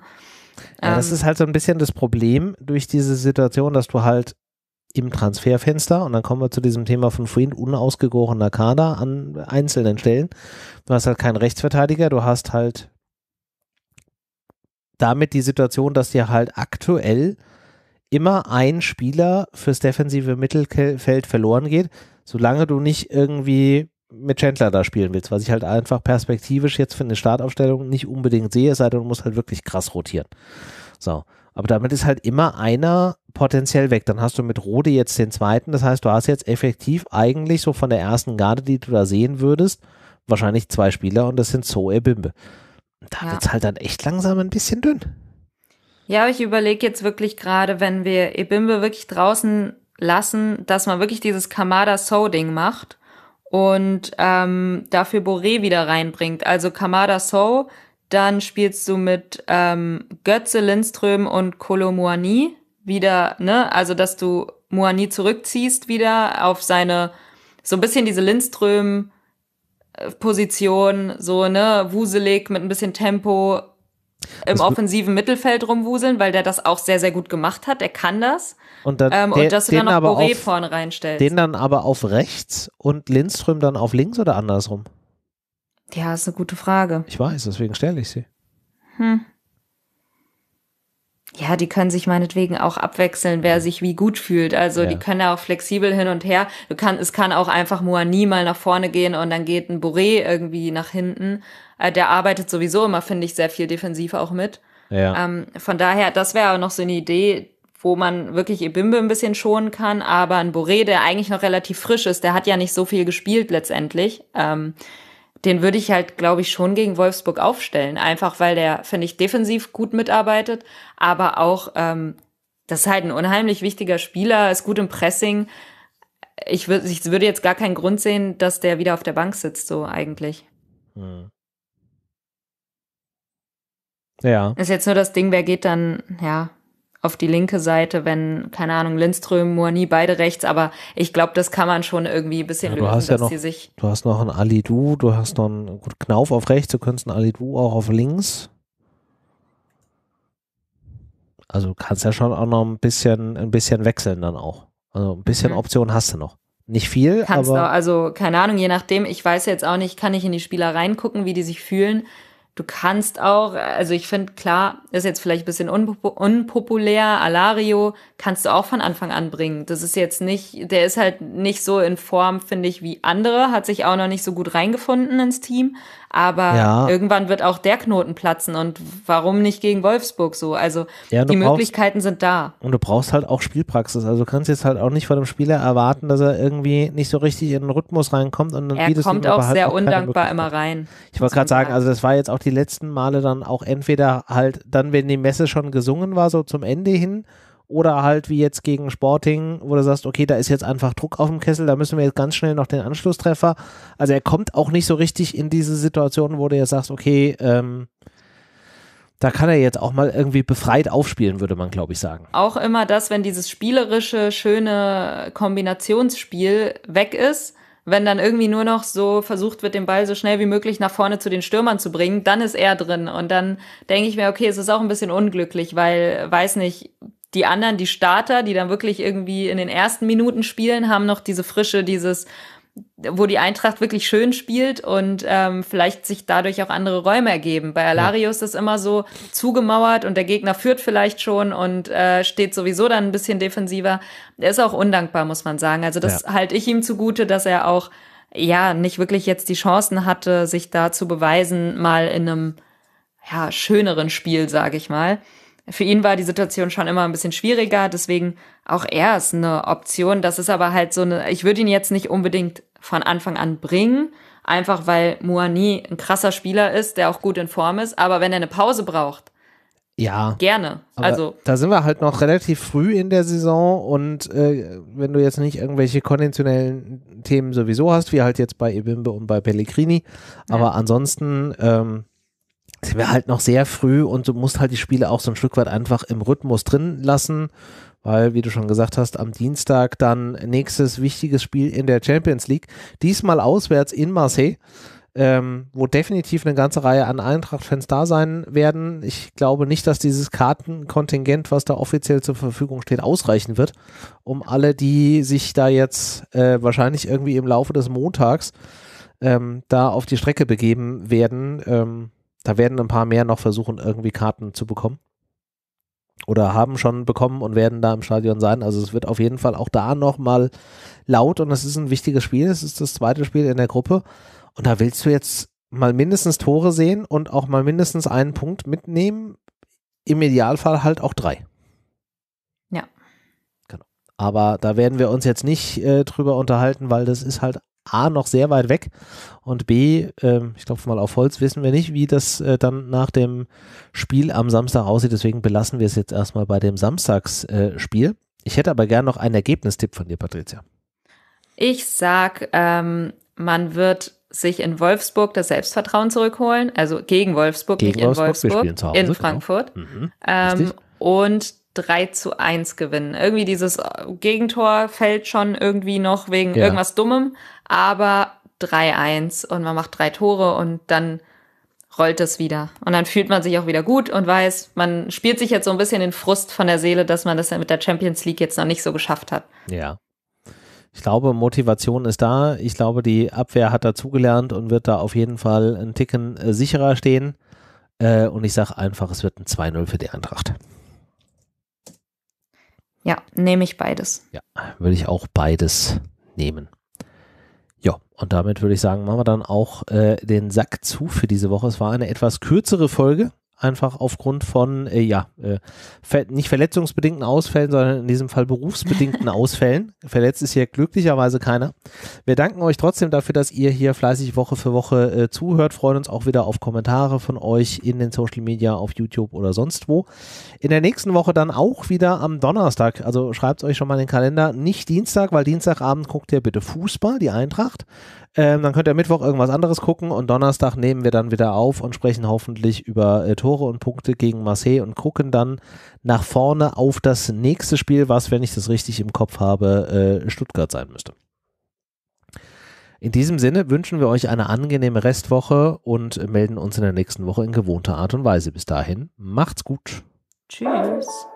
Ähm, ja, das ähm. ist halt so ein bisschen das Problem durch diese Situation, dass du halt im Transferfenster, und dann kommen wir zu diesem Thema von vorhin, unausgegorener Kader an einzelnen Stellen. Du hast halt keinen Rechtsverteidiger, du hast halt damit die Situation, dass dir halt aktuell immer ein Spieler fürs defensive Mittelfeld verloren geht, solange du nicht irgendwie mit Chandler da spielen willst, was ich halt einfach perspektivisch jetzt für eine Startaufstellung nicht unbedingt sehe, es sei denn, du musst halt wirklich krass rotieren. So. Aber damit ist halt immer einer potenziell weg. Dann hast du mit Rode jetzt den zweiten. Das heißt, du hast jetzt effektiv eigentlich so von der ersten Garde, die du da sehen würdest, wahrscheinlich zwei Spieler und das sind Zoe Bimbe da ja. wird halt dann echt langsam ein bisschen dünn. Ja, ich überlege jetzt wirklich gerade, wenn wir Ebimbe wirklich draußen lassen, dass man wirklich dieses Kamada so ding macht und ähm, dafür Boré wieder reinbringt. Also Kamada So, dann spielst du mit ähm, Götze, Lindström und Kolo Muani wieder, ne? Also, dass du Muani zurückziehst wieder auf seine, so ein bisschen diese Lindström- Position, so, ne, wuselig mit ein bisschen Tempo im das offensiven Mittelfeld rumwuseln, weil der das auch sehr, sehr gut gemacht hat. Er kann das. Und, dann, ähm, der, und dass du dann noch Boré vorne reinstellst. Den dann aber auf rechts und Lindström dann auf links oder andersrum? Ja, ist eine gute Frage. Ich weiß, deswegen stelle ich sie. Hm ja, die können sich meinetwegen auch abwechseln, wer sich wie gut fühlt. Also ja. die können ja auch flexibel hin und her. Du kann, es kann auch einfach Moani mal nach vorne gehen und dann geht ein Boré irgendwie nach hinten. Äh, der arbeitet sowieso immer, finde ich, sehr viel defensiv auch mit. Ja. Ähm, von daher, das wäre auch noch so eine Idee, wo man wirklich Ebimbe ein bisschen schonen kann. Aber ein Boré, der eigentlich noch relativ frisch ist, der hat ja nicht so viel gespielt letztendlich. Ähm, den würde ich halt, glaube ich, schon gegen Wolfsburg aufstellen. Einfach weil der, finde ich, defensiv gut mitarbeitet, aber auch, ähm, das ist halt ein unheimlich wichtiger Spieler, ist gut im Pressing. Ich, würd, ich würde jetzt gar keinen Grund sehen, dass der wieder auf der Bank sitzt, so eigentlich. Hm. Ja. Ist jetzt nur das Ding, wer geht dann, ja, auf die linke Seite, wenn, keine Ahnung, Lindström, Moani beide rechts, aber ich glaube, das kann man schon irgendwie ein bisschen ja, lösen, dass ja noch, die sich. Du hast noch einen Ali du du hast noch einen gut, Knauf auf rechts, du könntest einen Ali Du auch auf links. Also du kannst ja schon auch noch ein bisschen, ein bisschen wechseln dann auch. Also ein bisschen mhm. Option hast du noch. Nicht viel, kannst aber. Noch, also keine Ahnung, je nachdem, ich weiß jetzt auch nicht, kann ich in die Spieler reingucken, wie die sich fühlen Du kannst auch, also ich finde, klar, ist jetzt vielleicht ein bisschen unpopulär, Alario kannst du auch von Anfang an bringen. Das ist jetzt nicht, der ist halt nicht so in Form, finde ich, wie andere, hat sich auch noch nicht so gut reingefunden ins Team, aber ja. irgendwann wird auch der Knoten platzen und warum nicht gegen Wolfsburg so? Also ja, die Möglichkeiten sind da. Und du brauchst halt auch Spielpraxis. Also du kannst jetzt halt auch nicht von einem Spieler erwarten, dass er irgendwie nicht so richtig in den Rhythmus reinkommt und dann er kommt auch halt sehr auch undankbar immer rein. Ich wollte gerade sagen, also das war jetzt auch die letzten Male dann auch entweder halt dann, wenn die Messe schon gesungen war, so zum Ende hin oder halt wie jetzt gegen Sporting, wo du sagst, okay, da ist jetzt einfach Druck auf dem Kessel, da müssen wir jetzt ganz schnell noch den Anschlusstreffer. Also er kommt auch nicht so richtig in diese Situation, wo du jetzt sagst, okay, ähm, da kann er jetzt auch mal irgendwie befreit aufspielen, würde man, glaube ich, sagen. Auch immer das, wenn dieses spielerische, schöne Kombinationsspiel weg ist, wenn dann irgendwie nur noch so versucht wird, den Ball so schnell wie möglich nach vorne zu den Stürmern zu bringen, dann ist er drin. Und dann denke ich mir, okay, es ist auch ein bisschen unglücklich, weil, weiß nicht, die anderen, die Starter, die dann wirklich irgendwie in den ersten Minuten spielen, haben noch diese Frische, dieses, wo die Eintracht wirklich schön spielt und ähm, vielleicht sich dadurch auch andere Räume ergeben. Bei Alario ist das immer so zugemauert und der Gegner führt vielleicht schon und äh, steht sowieso dann ein bisschen defensiver. Er ist auch undankbar, muss man sagen. Also das ja. halte ich ihm zugute, dass er auch ja nicht wirklich jetzt die Chancen hatte, sich da zu beweisen, mal in einem ja, schöneren Spiel, sage ich mal für ihn war die Situation schon immer ein bisschen schwieriger, deswegen auch er ist eine Option. Das ist aber halt so eine, ich würde ihn jetzt nicht unbedingt von Anfang an bringen, einfach weil Moani ein krasser Spieler ist, der auch gut in Form ist, aber wenn er eine Pause braucht, ja. Gerne. Aber also. Da sind wir halt noch relativ früh in der Saison und äh, wenn du jetzt nicht irgendwelche konventionellen Themen sowieso hast, wie halt jetzt bei Ebimbe und bei Pellegrini, aber ja. ansonsten ähm, sind wir halt noch sehr früh und du musst halt die Spiele auch so ein Stück weit einfach im Rhythmus drin lassen, weil, wie du schon gesagt hast, am Dienstag dann nächstes wichtiges Spiel in der Champions League, diesmal auswärts in Marseille. Ähm, wo definitiv eine ganze Reihe an Eintracht-Fans da sein werden. Ich glaube nicht, dass dieses Kartenkontingent, was da offiziell zur Verfügung steht, ausreichen wird, um alle, die sich da jetzt äh, wahrscheinlich irgendwie im Laufe des Montags ähm, da auf die Strecke begeben werden, ähm, da werden ein paar mehr noch versuchen, irgendwie Karten zu bekommen. Oder haben schon bekommen und werden da im Stadion sein. Also es wird auf jeden Fall auch da nochmal laut und es ist ein wichtiges Spiel. Es ist das zweite Spiel in der Gruppe. Und da willst du jetzt mal mindestens Tore sehen und auch mal mindestens einen Punkt mitnehmen. Im Idealfall halt auch drei. Ja. Genau. Aber da werden wir uns jetzt nicht äh, drüber unterhalten, weil das ist halt A noch sehr weit weg und B, äh, ich glaube mal auf Holz wissen wir nicht, wie das äh, dann nach dem Spiel am Samstag aussieht. Deswegen belassen wir es jetzt erstmal bei dem Samstagsspiel. Äh, ich hätte aber gern noch einen Ergebnistipp von dir, Patricia. Ich sag, ähm, man wird sich in Wolfsburg das Selbstvertrauen zurückholen, also gegen Wolfsburg, gegen nicht Wolfsburg. in Wolfsburg, in genau. Frankfurt. Genau. Mhm, ähm, und 3 zu 1 gewinnen. Irgendwie dieses äh, Gegentor fällt schon irgendwie noch wegen ja. irgendwas Dummem, aber 3-1 und man macht drei Tore und dann rollt es wieder. Und dann fühlt man sich auch wieder gut und weiß, man spielt sich jetzt so ein bisschen den Frust von der Seele, dass man das mit der Champions League jetzt noch nicht so geschafft hat. Ja. Ich glaube, Motivation ist da. Ich glaube, die Abwehr hat dazugelernt und wird da auf jeden Fall einen Ticken äh, sicherer stehen. Äh, und ich sage einfach, es wird ein 2-0 für die Eintracht. Ja, nehme ich beides. Ja, würde ich auch beides nehmen. Ja, und damit würde ich sagen, machen wir dann auch äh, den Sack zu für diese Woche. Es war eine etwas kürzere Folge einfach aufgrund von, äh, ja, äh, ver nicht verletzungsbedingten Ausfällen, sondern in diesem Fall berufsbedingten Ausfällen. Verletzt ist hier glücklicherweise keiner. Wir danken euch trotzdem dafür, dass ihr hier fleißig Woche für Woche äh, zuhört, freuen uns auch wieder auf Kommentare von euch in den Social Media, auf YouTube oder sonst wo. In der nächsten Woche dann auch wieder am Donnerstag, also schreibt euch schon mal in den Kalender, nicht Dienstag, weil Dienstagabend guckt ihr bitte Fußball, die Eintracht. Ähm, dann könnt ihr Mittwoch irgendwas anderes gucken und Donnerstag nehmen wir dann wieder auf und sprechen hoffentlich über äh, Tore Tore und Punkte gegen Marseille und gucken dann nach vorne auf das nächste Spiel, was, wenn ich das richtig im Kopf habe, äh, Stuttgart sein müsste. In diesem Sinne wünschen wir euch eine angenehme Restwoche und melden uns in der nächsten Woche in gewohnter Art und Weise. Bis dahin, macht's gut. Tschüss.